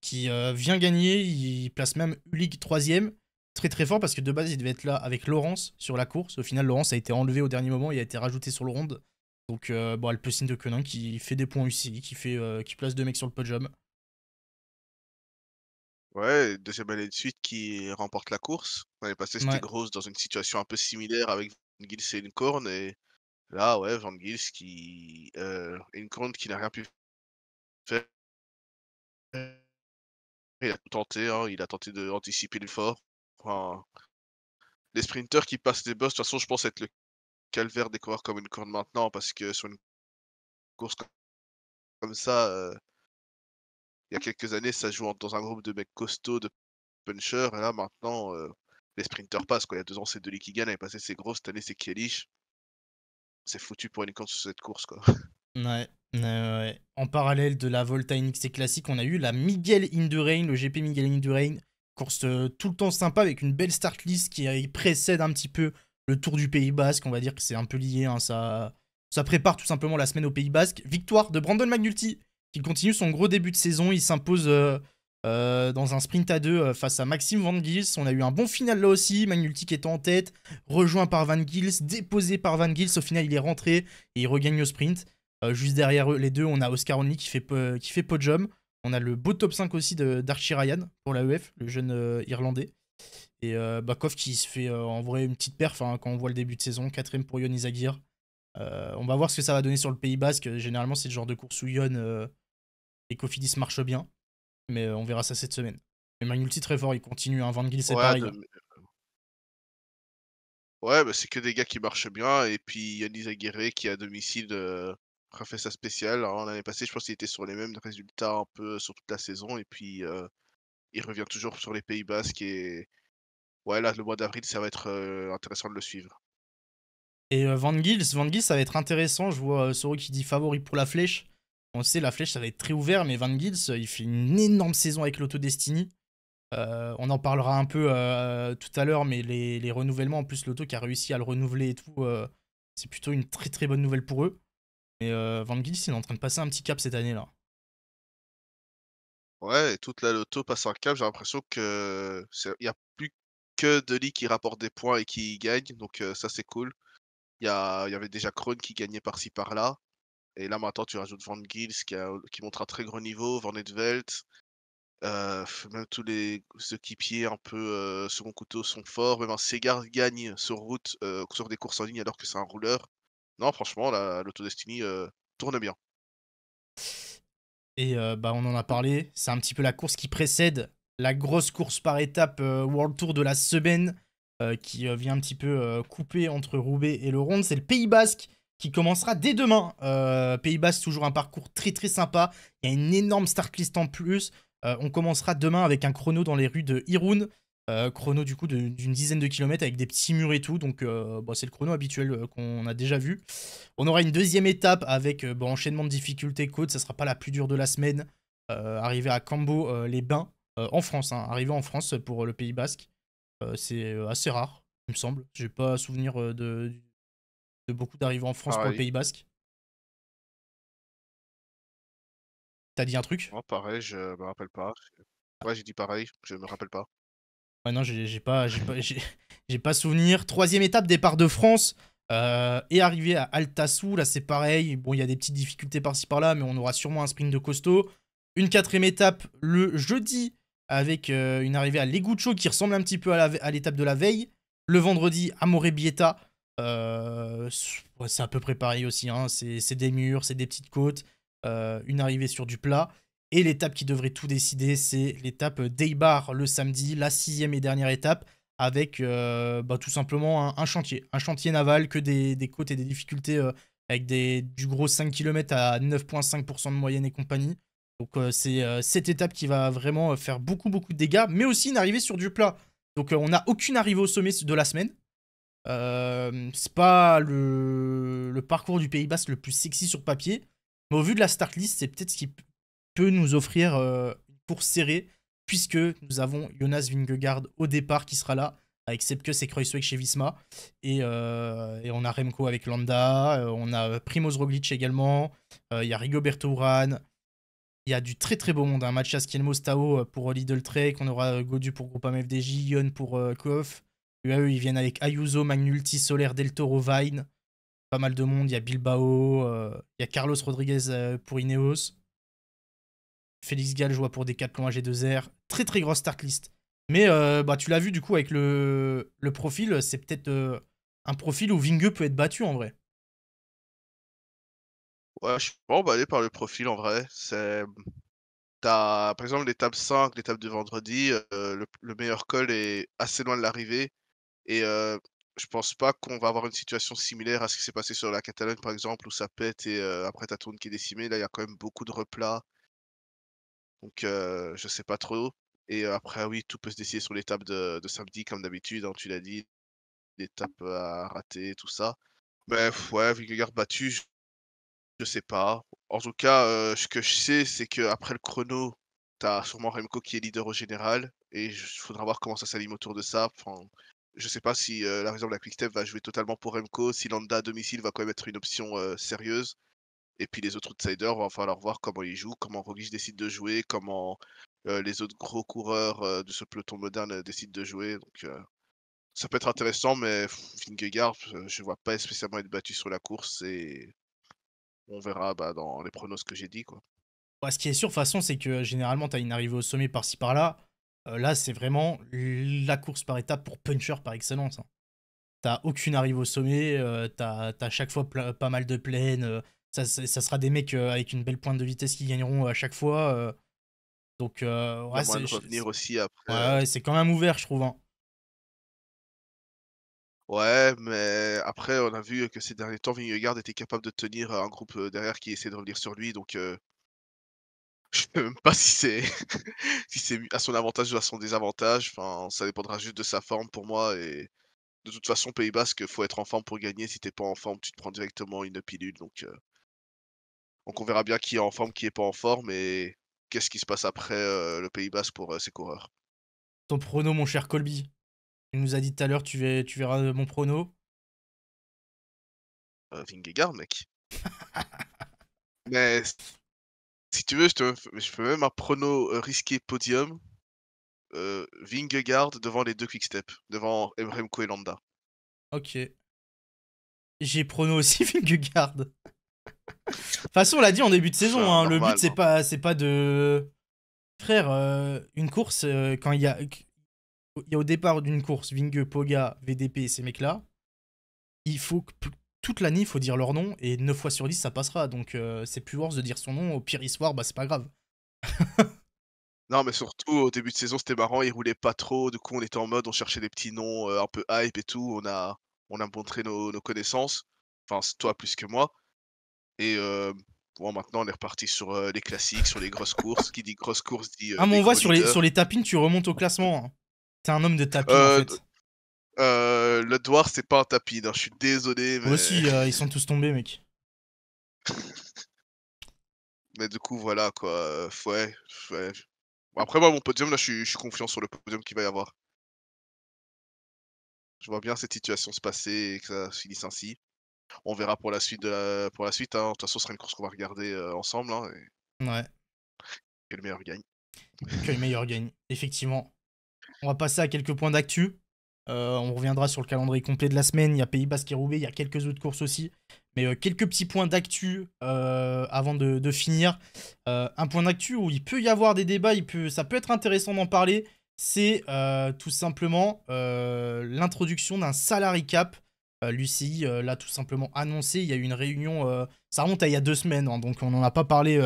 qui euh, vient gagner, il place même Ulig troisième, très très fort parce que de base il devait être là avec Laurence sur la course, au final Laurence a été enlevé au dernier moment, il a été rajouté sur le ronde, donc euh, Alpecin de Quenin qui fait des points aussi. qui, fait, euh, qui place deux mecs sur le podium. Ouais, deuxième année de suite qui remporte la course. On passé, c'était Grosse dans une situation un peu similaire avec Gils et une corne. Et là, ouais, Van Gils qui. Euh, une corne qui n'a rien pu faire. Il a tenté, hein, il a tenté d'anticiper le Enfin, les sprinters qui passent des boss, de toute façon, je pense être le calvaire des coureurs comme une corne maintenant, parce que sur une course comme ça, euh, il y a quelques années, ça joue dans un groupe de mecs costauds, de punchers, et là maintenant, euh, les sprinters passent. Quoi. Il y a deux ans, c'est de qui elle a passé, c'est Gros, cette année, c'est Kielich. C'est foutu pour une course sur cette course. Quoi. Ouais. ouais. En parallèle de la Volta c'est classique, on a eu la Miguel Indurain, le GP Miguel Indurain, course euh, tout le temps sympa avec une belle start list qui euh, précède un petit peu le Tour du Pays Basque. On va dire que c'est un peu lié, hein. ça, ça prépare tout simplement la semaine au Pays Basque. Victoire de Brandon McNulty qui continue son gros début de saison. Il s'impose euh, euh, dans un sprint à deux euh, face à Maxime Van Gils. On a eu un bon final là aussi, qui est en tête, rejoint par Van Gils, déposé par Van Gils. Au final, il est rentré et il regagne au sprint. Euh, juste derrière eux, les deux, on a Oscar Only qui fait, qui fait podium. On a le beau top 5 aussi d'Archie Ryan pour la EF, le jeune Irlandais. Et Bakov qui se fait en vrai une petite perf hein, quand on voit le début de saison, quatrième pour Yon Izagir. on va voir ce que ça va donner sur le Pays Basque. Généralement, c'est le genre de course où Yon et Kofidis marchent bien mais euh, on verra ça cette semaine. Mais multi très fort, il continue. à hein, Van c'est ouais, pareil. Ouais, c'est que des gars qui marchent bien. Et puis Yannis Aguirre qui à domicile euh, a fait sa spéciale. Hein, l'année passée, je pense qu'il était sur les mêmes résultats un peu sur toute la saison. Et puis euh, il revient toujours sur les Pays Basques. Et ouais, là, le mois d'avril, ça va être euh, intéressant de le suivre. Et Van Gils, Van ça va être intéressant. Je vois Soro qui dit favori pour la flèche. On sait, la flèche, ça va être très ouvert, mais Van Gils, euh, il fait une énorme saison avec l'Auto Destiny. Euh, on en parlera un peu euh, tout à l'heure, mais les, renouvellements, en plus, l'Auto qui a réussi à le renouveler et tout, c'est plutôt une très très bonne nouvelle pour eux. Mais Van Gils, il est en train de passer un petit cap cette année-là. Ouais, et toute la loto passe un cap. J'ai l'impression que n'y a plus que Deli qui rapporte des points et qui gagne, donc ça c'est cool. Il y, avait déjà Krone qui gagnait par-ci par-là. Et là, maintenant, tu rajoutes Van Gils qui, montre un très gros niveau, Van Edvelt. Euh, même tous les équipiers un peu sur euh, second couteau sont forts. Même un Segar gagne sur route, euh, sur des courses en ligne alors que c'est un rouleur. Non, franchement, l'Autodestiny euh, tourne bien. Et bah, on en a parlé, c'est un petit peu la course qui précède la grosse course par étape World Tour de la semaine qui vient un petit peu couper entre Roubaix et le Ronde. C'est le Pays Basque qui commencera dès demain. Euh, Pays Basque, toujours un parcours très très sympa. Il y a une énorme starlist en plus. Euh, on commencera demain avec un chrono dans les rues de Irun. Euh, chrono du coup d'une dizaine de kilomètres avec des petits murs et tout. Donc bah, c'est le chrono habituel qu'on a déjà vu. On aura une deuxième étape avec bon, bah, enchaînement de difficultés côte. Ça sera pas la plus dure de la semaine. arriver à Cambo les Bains en France. Hein. Arriver en France pour le Pays Basque. c'est assez rare, il me semble. Je n'ai pas souvenir de, beaucoup d'arrivées en France ah pour le Pays Basque. T'as dit un truc Moi, Pareil, je me rappelle pas. Ouais, j'ai dit pareil, je me rappelle pas. Ouais, non, j'ai pas, j'ai pas souvenir. Troisième étape, départ de France. Euh, et arrivée à Altassou, là c'est pareil. Bon, il y a des petites difficultés par-ci par-là, mais on aura sûrement un sprint de costaud. Une quatrième étape le jeudi, avec euh, une arrivée à Legucho qui ressemble un petit peu à l'étape de la veille. Le vendredi à Morebieta, euh, c'est à peu près pareil aussi. Hein. C'est des murs, c'est des petites côtes, euh, une arrivée sur du plat. Et l'étape qui devrait tout décider, c'est l'étape Daybar le samedi, la sixième et dernière étape, avec euh, bah, tout simplement un, chantier. Un chantier naval, que des, côtes et des difficultés avec des, du gros 5 km à 9,5% de moyenne et compagnie. Donc c'est cette étape qui va vraiment faire beaucoup beaucoup de dégâts, mais aussi une arrivée sur du plat. Donc on n'a aucune arrivée au sommet de la semaine, euh, c'est pas le, parcours du Pays bas le plus sexy sur papier, mais au vu de la start list, c'est peut-être ce qui peut nous offrir Pour euh, une course serrée, puisque nous avons Jonas Vingegaard au départ qui sera là, avec Sepkus et Kreuzweg chez Visma, euh, et, on a Remco avec Landa, on a Primoz Roglic également, il y a Rigoberto Urán, il y a du très très beau monde, un match à Stao pour Lidl Trek, on aura Godu pour Groupama FDJ, Yon pour Koff UAE, ils viennent avec Ayuso, Magnulti, Soler, Del Toro, Vine. Pas mal de monde. Il y a Bilbao, euh, il y a Carlos Rodriguez euh, pour Ineos. Félix Gall joue pour Decathlon g 2 r Très très grosse start list. Mais euh, bah, tu l'as vu du coup avec le, profil, c'est peut-être un profil où Vingue peut être battu en vrai. Ouais, je suis pas emballé par le profil en vrai. C'est. T'as, par exemple, l'étape 5, l'étape de vendredi, le, le, meilleur col est assez loin de l'arrivée. Et je pense pas qu'on va avoir une situation similaire à ce qui s'est passé sur la Catalogne, par exemple, où ça pète et après t'as tourne qui est décimé. Là, il y a quand même beaucoup de replats. Donc, je sais pas trop. Et après, oui, tout peut se décider sur l'étape de, samedi, comme d'habitude, hein, tu l'as dit. L'étape à rater, tout ça. Bref ouais, Vingegaard battu, je, sais pas. En tout cas, ce que je sais, c'est qu'après le chrono, t'as sûrement Remco qui est leader au général. Et il faudra voir comment ça s'anime autour de ça. Je ne sais pas si, euh, la raison de la quick step va jouer totalement pour Remco, si Landa à domicile va quand même être une option euh, sérieuse. Et puis les autres outsiders, va falloir voir comment ils jouent, comment Roglic décide de jouer, comment euh, les autres gros coureurs de ce peloton moderne décident de jouer. Donc ça peut être intéressant, mais Vingegaard, je ne vois pas spécialement être battu sur la course et on verra bah, dans les pronos que j'ai dit. Quoi. Ouais, bah, ce qui est sûr, de façon, c'est que généralement, tu as une arrivée au sommet par-ci par-là. Euh, là, c'est vraiment la course par étapes pour puncher par excellence. Hein. T'as aucune arrive au sommet, euh, t'as à chaque fois pas mal de plaines. Euh, ça, ça, sera des mecs avec une belle pointe de vitesse qui gagneront à chaque fois. donc, c'est. aussi après. c'est quand même ouvert, je trouve. Hein. Ouais, mais après, on a vu que ces derniers temps, Vingegaard était capable de tenir un groupe derrière qui essaie de revenir sur lui. Donc, je sais même pas si c'est à son avantage ou à son désavantage. Enfin, ça dépendra juste de sa forme pour moi. Et de toute façon, Pays Basque, faut être en forme pour gagner. Si t'es pas en forme, tu te prends directement une pilule. Donc, euh, donc on verra bien qui est en forme, qui est pas en forme, et qu'est-ce qui se passe après euh, le Pays Basque pour ses euh, coureurs. Ton prono, mon cher Colby. Il nous a dit tout à l'heure, tu, verras, tu verras mon prono. Vingegaard, mec. Mais si tu veux, je, peux même un prono euh, risqué podium. Euh, Vingegaard devant les deux quick devant Remco et Landa. Ok. J'ai prono aussi Vingegaard. de toute façon, on l'a dit en début de saison, hein, le but hein. c'est pas, de. Frère, euh, une course, euh, quand il y a, au départ d'une course Vingegaard, Poga, VDP, ces mecs-là, il faut que toute l'année, il faut dire leur nom, et 9 fois sur 10, ça passera. Donc euh, c'est plus worse de dire son nom, au pire, histoire, bah c'est pas grave. non, mais surtout, au début de saison, c'était marrant, ils roulaient pas trop, du coup, on était en mode, on cherchait des petits noms euh, un peu hype et tout, on a, on a montré nos, connaissances, enfin, toi plus que moi. Et euh, bon, maintenant, on est reparti sur les classiques, sur les grosses courses. Qui dit grosses courses dit. ah, mais on voit sur les, sur les tapines, tu remontes au classement. Hein. T'es un homme de tapis, en fait. Euh, le Dwarf, c'est pas un tapis. je suis désolé. Mais... Moi aussi, euh, ils sont tous tombés, mec. mais du coup, voilà, quoi. Euh, ouais, Après, moi, mon podium, là, je suis, confiant sur le podium qu'il va y avoir. Je vois bien cette situation se passer et que ça se finisse ainsi. On verra pour la suite. De Pour la suite hein. De toute façon, ce sera une course qu'on va regarder ensemble. Hein, Ouais. le meilleur gagne. Que le meilleur gagne, effectivement. On va passer à quelques points d'actu. Euh, on reviendra sur le calendrier complet de la semaine. Il y a Pays Basque et Roubaix, il y a quelques autres courses aussi. Mais euh, quelques petits points d'actu euh, avant de, finir. un point d'actu où il peut y avoir des débats, il peut, ça peut être intéressant d'en parler. C'est tout simplement l'introduction d'un salary cap. L'UCI l'a tout simplement annoncé. Il y a eu une réunion, ça remonte à il y a deux semaines, hein, donc on n'en a pas parlé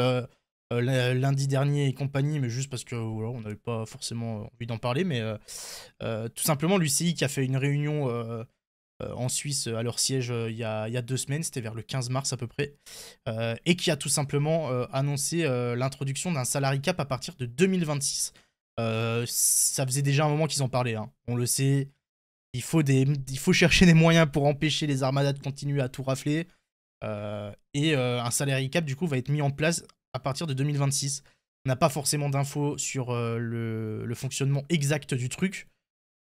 euh, lundi dernier et compagnie, mais juste parce que on n'avait pas forcément euh, envie d'en parler, mais euh, tout simplement l'UCI qui a fait une réunion en Suisse à leur siège il y, a, deux semaines, c'était vers le 15 mars à peu près, et qui a tout simplement annoncé l'introduction d'un salarié cap à partir de 2026. ça faisait déjà un moment qu'ils en parlaient, hein. on le sait. Il faut, des, il faut chercher des moyens pour empêcher les armadas de continuer à tout rafler. et un salarié cap, du coup, va être mis en place à partir de 2026. On n'a pas forcément d'infos sur euh, le, fonctionnement exact du truc,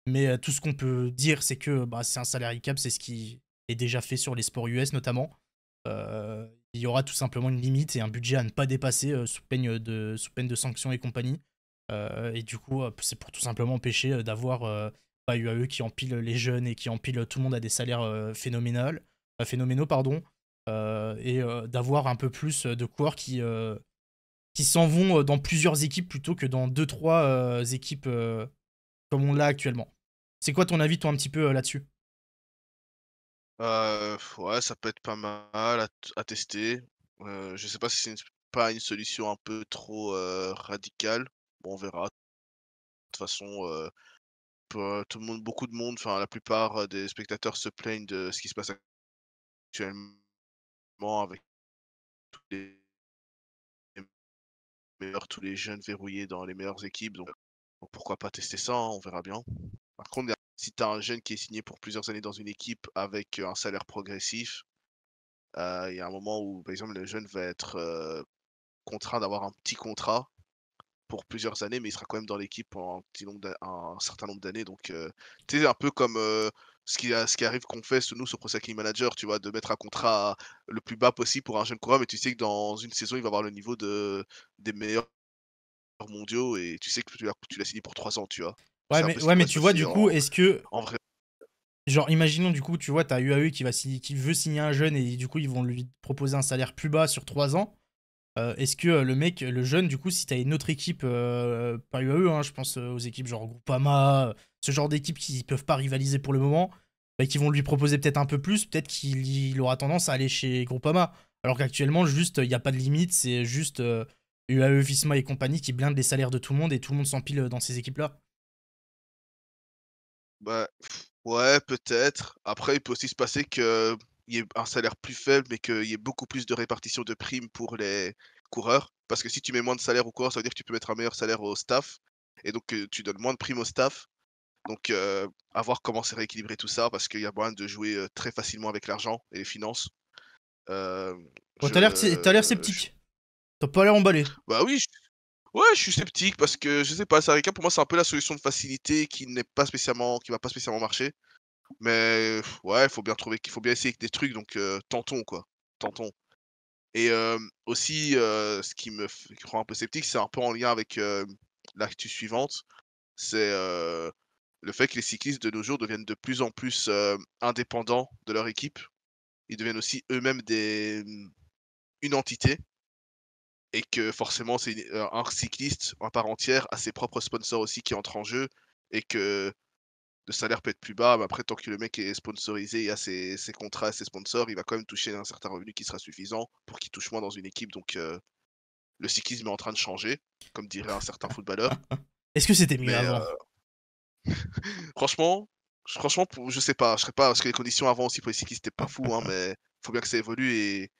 mais euh, tout ce qu'on peut dire, c'est que bah, c'est un salaire cap, c'est ce qui est déjà fait sur les sports US notamment. Euh, il y aura tout simplement une limite et un budget à ne pas dépasser sous, peine de, sanctions et compagnie. et du coup, c'est pour tout simplement empêcher d'avoir UAE bah, qui empile les jeunes et qui empile tout le monde à des salaires phénoménaux. Pardon. Euh, et euh, d'avoir un peu plus euh, de coureurs qui, qui s'en vont dans plusieurs équipes plutôt que dans deux trois équipes comme on l'a actuellement. C'est quoi ton avis, toi, un petit peu là-dessus ouais, ça peut être pas mal à, tester. Euh, je sais pas si c'est pas une solution un peu trop radicale. Bon, on verra. De toute façon, tout le monde, beaucoup de monde, enfin la plupart des spectateurs se plaignent de ce qui se passe actuellement avec tous les, meilleurs, tous les jeunes verrouillés dans les meilleures équipes. Donc, pourquoi pas tester ça, hein, on verra bien. Par contre, si tu as un jeune qui est signé pour plusieurs années dans une équipe avec euh, un salaire progressif, euh, il y a un moment où, par exemple, le jeune va être euh, contraint d'avoir un petit contrat pour plusieurs années, mais il sera quand même dans l'équipe pendant un, certain nombre d'années. Donc, c'est un peu comme ce qui, arrive qu'on fait, nous, sur Pro Manager, tu vois, de mettre un contrat le plus bas possible pour un jeune coureur, mais tu sais que dans une saison, il va avoir le niveau de, des meilleurs mondiaux et tu sais que tu l'as signé pour 3 ans, tu vois. Ouais, mais, ouais, mais tu vois, du coup, est-ce que. En vrai. Genre, imaginons, du coup, tu vois, t'as UAE qui, va signer, qui veut signer un jeune et du coup, ils vont lui proposer un salaire plus bas sur 3 ans. Euh, est-ce que euh, le mec, le jeune, du coup, si t'as une autre équipe, euh, pas UAE, hein, je pense aux équipes genre Groupama, ce genre d'équipes qui peuvent pas rivaliser pour le moment, bah, qui vont lui proposer peut-être un peu plus, peut-être qu'il aura tendance à aller chez Groupama. Alors qu'actuellement, juste, il n'y a pas de limite, c'est juste UAE, Visma et compagnie qui blindent les salaires de tout le monde et tout le monde s'empile dans ces équipes-là. Bah, ouais, peut-être. Après, il peut aussi se passer que y ait un salaire plus faible, mais qu'il y ait beaucoup plus de répartition de primes pour les coureurs. Parce que si tu mets moins de salaire aux coureurs, ça veut dire que tu peux mettre un meilleur salaire au staff. Et donc, euh, tu donnes moins de primes au staff. Donc, euh, à voir comment c'est rééquilibré tout ça, parce qu'il y a moyen de jouer euh, très facilement avec l'argent et les finances. Tu as t'as l'air sceptique. tu T'as pas l'air emballé. Bah oui, je... ouais, je suis sceptique parce que je sais pas, rica pour moi, c'est un peu la solution de facilité qui n'est pas spécialement, qui va pas spécialement marcher. Mais ouais, faut bien trouver faut bien essayer avec des trucs, donc tentons quoi. Tentons. Et aussi, ce qui me rend un peu sceptique, c'est un peu en lien avec l'actu suivante, c'est le fait que les cyclistes de nos jours deviennent de plus en plus indépendants de leur équipe. Ils deviennent aussi eux-mêmes des mmh, une entité. Et que forcément, c'est un cycliste en part entière à ses propres sponsors aussi qui entrent en jeu. Et que le salaire peut être plus bas, mais après, tant que le mec est sponsorisé, il a ses, contrats, ses sponsors, il va quand même toucher un certain revenu qui sera suffisant pour qu'il touche moins dans une équipe. Donc, euh, le cyclisme est en train de changer, comme dirait un certain footballeur. Est-ce que c'était mieux avant euh, Franchement, je, franchement, je sais pas, je serais pas, parce que les conditions avant aussi pour les cyclistes, c'était pas fou, hein, mais faut bien que ça évolue et,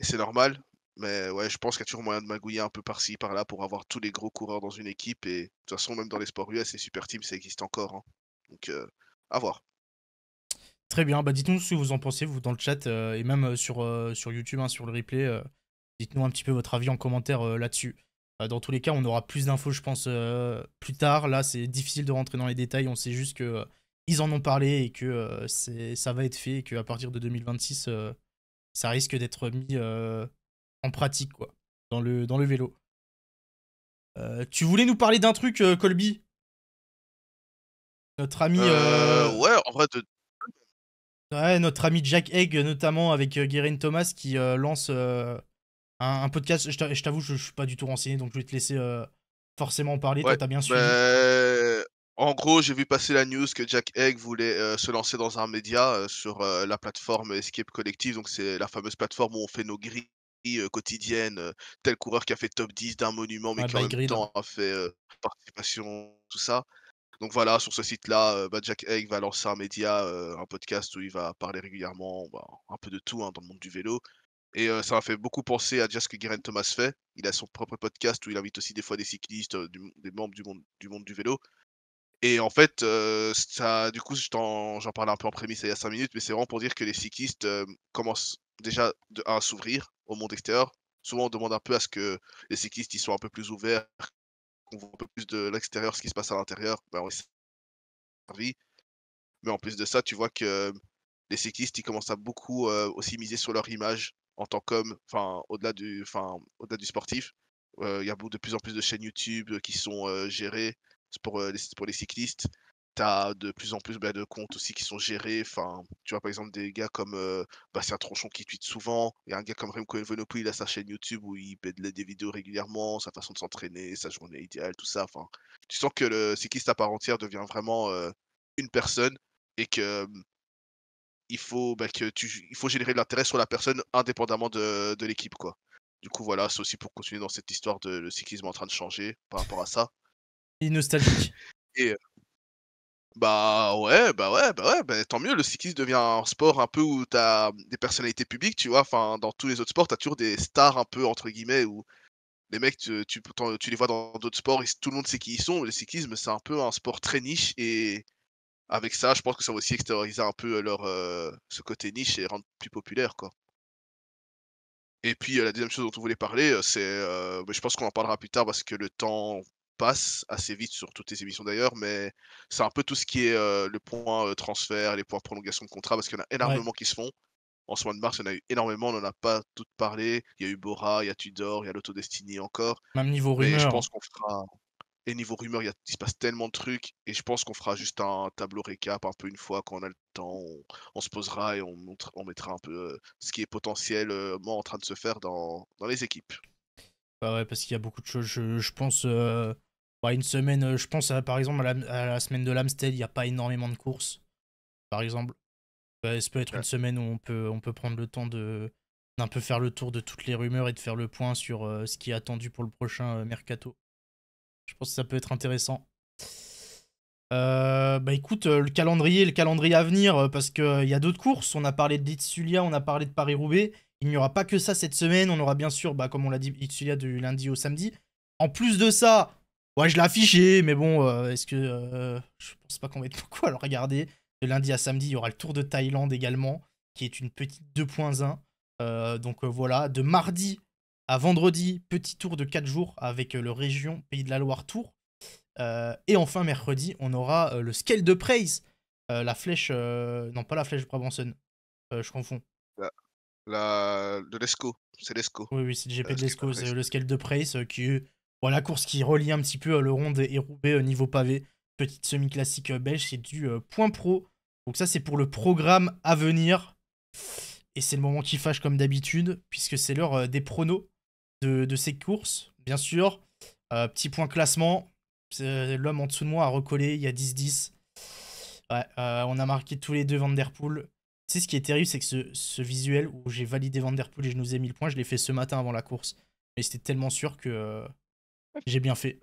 c'est normal. Mais ouais, je pense qu'il y a toujours moyen de magouiller un peu par-ci, par-là pour avoir tous les gros coureurs dans une équipe. Et de toute façon, même dans les sports US, les super teams, ça existe encore. Hein. Donc, euh, à voir. Très bien. Bah, dites-nous ce que vous en pensez, vous, dans le chat euh, et même euh, sur, sur YouTube, hein, sur le replay. dites-nous un petit peu votre avis en commentaire là-dessus. Bah, dans tous les cas, on aura plus d'infos, je pense, plus tard. Là, c'est difficile de rentrer dans les détails. On sait juste que ils en ont parlé et que c'est, ça va être fait et qu'à partir de 2026, ça risque d'être mis en pratique, quoi, dans le, dans le vélo. tu voulais nous parler d'un truc, Colby notre ami. Euh, euh, ouais, en notre ami Jack Egg, notamment avec euh, Guérin Thomas, qui lance un, podcast. Je t'avoue, je, ne suis pas du tout renseigné, donc je vais te laisser forcément en parler. Toi, as bien suivi. Ben, en gros, j'ai vu passer la news que Jack Egg voulait se lancer dans un média sur la plateforme Escape Collective. Donc, c'est la fameuse plateforme où on fait nos grilles quotidiennes. tel coureur qui a fait top 10 d'un monument, mais qui bah, en même hein. temps a fait participation, tout ça. Donc voilà, sur ce site-là, euh, bah, Jack Haig va lancer un média, euh, un podcast où il va parler régulièrement bah, un peu de tout hein, dans le monde du vélo. Et euh, ça m'a fait beaucoup penser à déjà ce que Thomas fait. Il a son propre podcast où il invite aussi des fois des cyclistes, des membres du monde, du monde du vélo. Et en fait, ça, du coup, j'en parlais un peu en prémisse il y a cinq minutes, mais c'est vraiment pour dire que les cyclistes commencent déjà à s'ouvrir au monde extérieur. Souvent, on demande un peu à ce que les cyclistes soient un peu plus ouverts, on voit un peu plus de l'extérieur ce qui se passe à l'intérieur, ben, on est Mais en plus de ça, tu vois que euh, les cyclistes, ils commencent à beaucoup euh, aussi miser sur leur image en tant qu'homme, enfin, au-delà du, au du sportif. Euh, il y a de plus en plus de chaînes YouTube qui sont gérées pour, pour les cyclistes. T'as de plus en plus bah, de comptes aussi qui sont gérés. Enfin, tu vois, par exemple, des gars comme euh, Bastien Tronchon qui tweet souvent. Il y a un gars comme Remco Evenepoel, il a sa chaîne YouTube où il fait des vidéos régulièrement, sa façon de s'entraîner, sa journée idéale, tout ça. Enfin, tu sens que le cycliste à part entière devient vraiment euh, une personne et que il faut, bah, que il faut générer de l'intérêt sur la personne indépendamment de, l'équipe. quoi. Du coup, voilà, c'est aussi pour continuer dans cette histoire de le cyclisme en train de changer par rapport à ça. Et nostalgique. et, euh, bah ouais, bah ouais, bah ouais, bah tant mieux, le cyclisme devient un sport un peu où t'as des personnalités publiques, tu vois, enfin dans tous les autres sports, t'as toujours des stars un peu entre guillemets où les mecs, tu, tu, tu les vois dans d'autres sports, et tout le monde sait qui ils sont, le cyclisme c'est un peu un sport très niche et avec ça, je pense que ça va aussi extérioriser un peu euh, leur euh, ce côté niche et rendre plus populaire quoi. Et puis euh, la deuxième chose dont on voulait parler, c'est, je pense qu'on en parlera plus tard parce que le temps passe assez vite sur toutes les émissions d'ailleurs, mais c'est un peu tout ce qui est euh, le point euh, transfert, les points prolongation de contrat, parce qu'il y en a énormément qui se font. En ce mois de mars, il y en a eu énormément, on n'en a pas toutes parlé. Il y a eu Bora, il y a Tudor, il y a l'Autodestiny encore. Même niveau rumeur. Et je pense Et niveau rumeur, il, se passe tellement de trucs. Et je pense qu'on fera juste un tableau récap un peu une fois quand on a le temps. On, se posera et on, on mettra un peu euh, ce qui est potentiellement en train de se faire dans, dans les équipes. Bah parce qu'il y a beaucoup de choses. Je, pense. Euh, bah, une semaine, euh, je pense par exemple à la, semaine de l'Amstel, il n'y a pas énormément de courses, par exemple. ça peut être une semaine où on peut, on peut prendre le temps de d'un peu faire le tour de toutes les rumeurs et de faire le point sur euh, ce qui est attendu pour le prochain mercato. Je pense que ça peut être intéressant. bah écoute, le calendrier, le calendrier à venir, parce qu'il y a d'autres courses. On a parlé de ditsulia on a parlé de Paris-Roubaix. Il n'y aura pas que ça cette semaine. On aura bien sûr, bah, comme on l'a dit, a du lundi au samedi. En plus de ça, ouais, je l'ai affiché, mais bon, euh, est-ce que. Euh, je pense pas qu'on va être beaucoup à le regarder. De lundi à samedi, il y aura le Tour de Thaïlande également, qui est une petite 2.1. Euh, donc voilà, de mardi à vendredi, petit tour de 4 jours avec le Région Pays de la Loire Tour. et enfin, mercredi, on aura le Scale de Praise, la flèche. non, pas la flèche de je confonds la... de l'ESCO. C'est l'ESCO. Oui, oui, c'est le GP de l'ESCO, c'est le scale de Price euh, qui la course qui relie un petit peu euh, le rond et Roubaix euh, niveau pavé. Petite semi-classique belge, c'est du point pro. Donc ça, c'est pour le programme à venir. Et c'est le moment qui fâche comme d'habitude, puisque c'est l'heure des pronos de, ces courses, bien sûr. petit point classement. L'homme en dessous de moi a recollé, il y a 10-10. Ouais, on a marqué tous les deux Vanderpool ce qui est terrible, c'est que ce, visuel où j'ai validé Vanderpool et je nous ai mis le point, je l'ai fait ce matin avant la course. Mais c'était tellement sûr que euh, j'ai bien fait.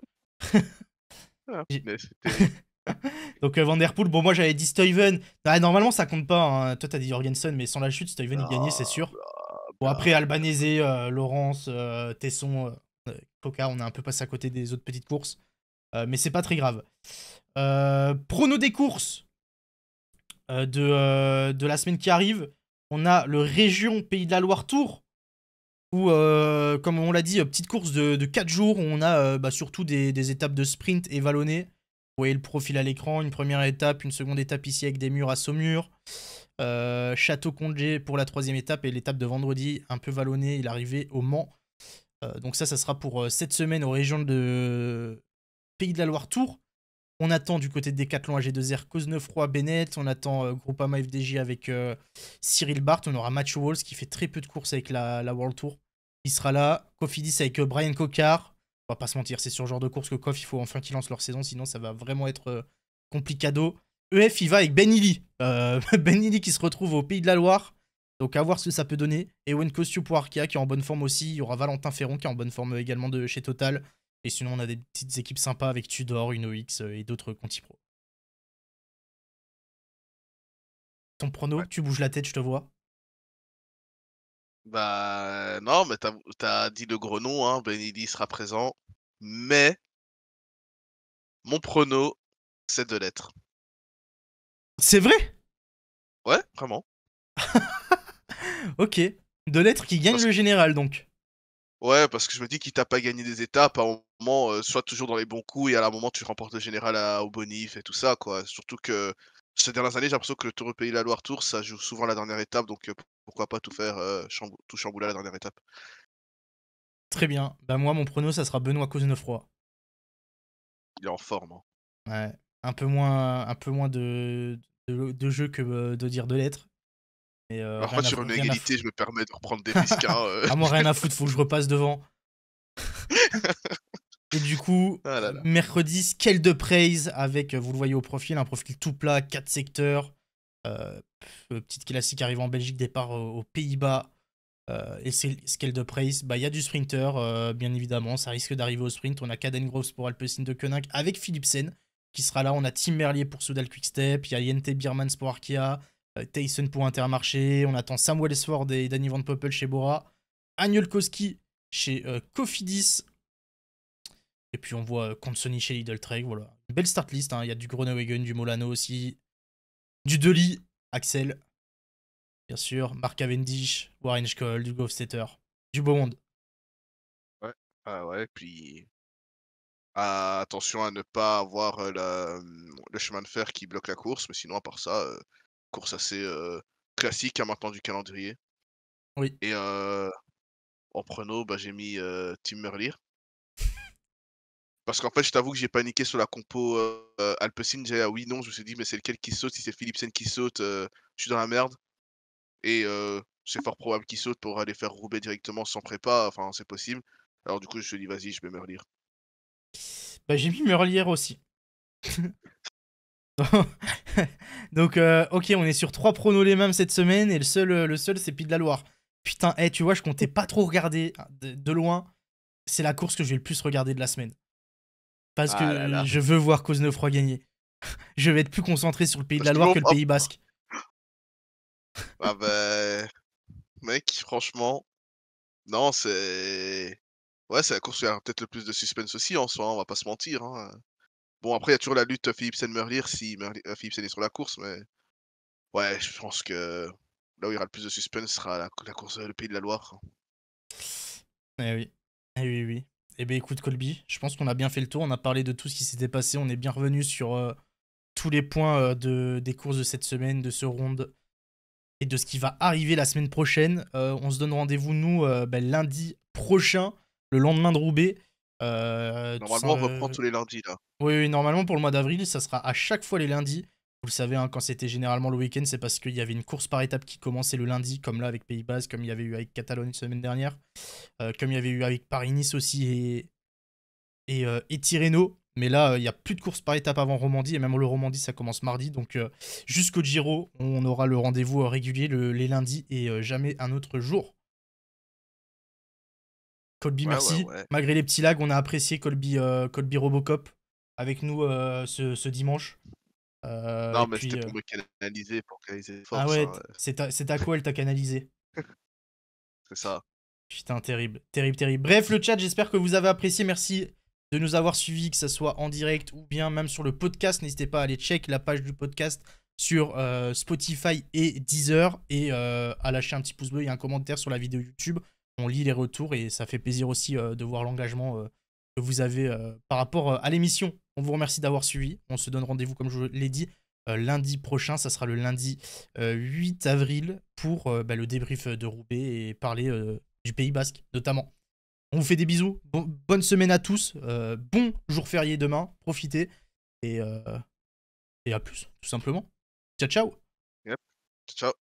Ah, Donc euh, Vanderpool, bon moi j'avais dit Stuyven. Ah, normalement ça compte pas. Hein. Toi t'as dit Jorgensen, mais sans la chute, Stuyven il ah, gagnait, c'est sûr. Bah, bon bah, après bah. Albanese, euh, Laurence, Tesson, Coca, on a un peu passé à côté des autres petites courses. mais c'est pas très grave. prono des courses. Euh, de, euh, de, la semaine qui arrive. On a le Région Pays de la Loire Tour, où, euh, comme on l'a dit, petite course de, de 4 jours, on a bah, surtout des, étapes de sprint et vallonnées. Vous voyez le profil à l'écran, une première étape, une seconde étape ici avec des murs à Saumur. Château congé pour la troisième étape et l'étape de vendredi, un peu vallonnée, il arrivait au Mans. donc ça, ça sera pour cette semaine aux régions de Pays de la Loire Tour. On attend du côté de Decathlon AG2R Cosnefroy Bennett. On attend euh, Groupama FDJ avec euh, Cyril Bart. On aura Match Walls qui fait très peu de courses avec la, World Tour. Il sera là. Cofidis avec euh, Brian Cocard. On va pas se mentir, c'est sur ce genre de course que Cof, il faut enfin qu'ils lancent leur saison. Sinon, ça va vraiment être complicado. EF, il va avec Ben Illy. ben qui se retrouve au Pays de la Loire. Donc à voir ce que ça peut donner. Ewen Costu pour Arkea qui est en bonne forme aussi. Il y aura Valentin Ferron qui est en bonne forme également de chez Total. Et sinon, on a des petites équipes sympas avec Tudor, UnoX euh, et d'autres Conti Pro. Ton prono, tu bouges la tête, je te vois. Bah euh, non, mais t'as as dit le gros nom, hein, sera présent. Mais mon prono, c'est deux lettres. C'est vrai Ouais, vraiment. ok. Deux lettres qui gagnent le général, donc. Ouais, parce que je me dis qu'il t'a pas gagné des étapes, euh, soit toujours dans les bons coups et à la moment, tu remportes le général à, au Bonif et tout ça, quoi. Surtout que ces dernières années, j'ai l'impression que le Tour Pays la Loire Tour, ça joue souvent la dernière étape, donc euh, pourquoi pas tout faire euh, tout chambouler à la dernière étape. Très bien. Bah moi, mon prono, ça sera Benoît froid Il est en forme. Hein. Ouais. Un peu moins, un peu moins de, de, jeu que de dire de lettres. Mais sur une égalité, je me permets de reprendre des risques. à hein, ah, moi, rien à foutre, faut que je repasse devant. Et du coup, ah mercredi, scale de praise avec, euh, vous le voyez au profil, un profil tout plat, 4 secteurs. Euh, petite classique arrive en Belgique, départ euh, aux Pays-Bas. et c'est scale de praise. Bah, il y a du sprinter, bien évidemment. Ça risque d'arriver au sprint. On a Caden Gross pour Alpecin de Koenig avec Philipsen qui sera là. On a Tim Merlier pour Soudal Quickstep. Il y a Yente Biermans pour Arkea. Tyson pour Intermarché. On attend Sam Wellesford et Danny Van Poppel chez Bora. Agnol Koski chez Cofidis et puis on voit euh, Consoni chez Lidl voilà. belle start list, hein. il y a du Groenewegen, du Molano aussi, du Deli, Axel, bien sûr, Marc Cavendish, Warren Scholl, du Setter, du beau monde. Ouais, ah ouais, puis ah, attention à ne pas avoir euh, le chemin de fer qui bloque la course, mais sinon à part ça, euh, course assez classique à hein, maintenant du calendrier. Oui. Et en prono, bah, j'ai mis Tim Merlier parce qu'en fait, je t'avoue que j'ai paniqué sur la compo euh, Alpecin. J'ai ah oui, non, je me suis dit, mais c'est lequel qui saute Si c'est Philipsen qui saute, euh, je suis dans la merde. Et euh, c'est fort probable qu'il saute pour aller faire Roubaix directement sans prépa. Enfin, c'est possible. Alors, du coup, je me suis dit, vas-y, je vais me relire. Bah, j'ai mis me relire aussi. Donc, euh, ok, on est sur trois pronos les mêmes cette semaine. Et le seul, le seul c'est Pied de la Loire. Putain, hey, eh, tu vois, je comptais pas trop regarder ah, de loin. C'est la course que je vais le plus regarder de la semaine. Parce ah que je veux voir Froid gagner. je vais être plus concentré sur le pays de la Loire que le pays basque. Ah bah. Mec, franchement. Non, c'est. Ouais, c'est la course qui a peut-être le plus de suspense aussi en soi, hein, on va pas se mentir. Hein. Bon, après, il y a toujours la lutte Philipsen-Merlier si Merlier... Euh, Philipsen est sur la course, mais. Ouais, je pense que là où il y aura le plus de suspense sera la, course, du pays de la Loire. Eh oui. Eh oui, oui. Eh bien, écoute, Colby, je pense qu'on a bien fait le tour. On a parlé de tout ce qui s'était passé. On est bien revenu sur euh, tous les points euh, de, des courses de cette semaine, de ce round et de ce qui va arriver la semaine prochaine. Euh, on se donne rendez-vous, nous, ben, lundi prochain, le lendemain de Roubaix. normalement, on reprend tous les lundis, là. oui, normalement, pour le mois d'avril, ça sera à chaque fois les lundis. Vous le savez, hein, quand c'était généralement le week-end, c'est parce qu'il y avait une course par étapes qui commençait le lundi, comme là avec Pays Basque, comme il y avait eu avec Catalogne semaine dernière, euh, comme il y avait eu avec Paris-Nice aussi et, et, euh, Mais là, euh, il n'y a plus de course par étapes avant Romandie, et même le Romandie, ça commence mardi. Donc jusqu'au Giro, on aura le rendez-vous régulier les lundis et jamais un autre jour. Colby, merci. Malgré les petits lags, on a apprécié Colby, Colby Robocop avec nous ce dimanche. Euh, non, mais puis, c'était euh pour pour canaliser Ah ouais, c'est, à c'est quoi elle t'a canalisé. c'est ça. Putain, terrible, terrible, terrible. Bref, le chat, j'espère que vous avez apprécié. Merci de nous avoir suivis, que ce soit en direct ou bien même sur le podcast. N'hésitez pas à aller check la page du podcast sur euh, Spotify et Deezer et à lâcher un petit pouce bleu et un commentaire sur la vidéo YouTube. On lit les retours et ça fait plaisir aussi de voir l'engagement que vous avez par rapport à l'émission. On vous remercie d'avoir suivi. On se donne rendez-vous, comme je l'ai dit, euh, lundi prochain. Ça sera le lundi 8 euh, avril pour euh, bah, le débrief de Roubaix et parler du Pays Basque, notamment. On vous fait des bisous. bonne semaine à tous. bon jour férié demain. Profitez. Et, et à plus, tout simplement. Ciao, ciao. Ciao.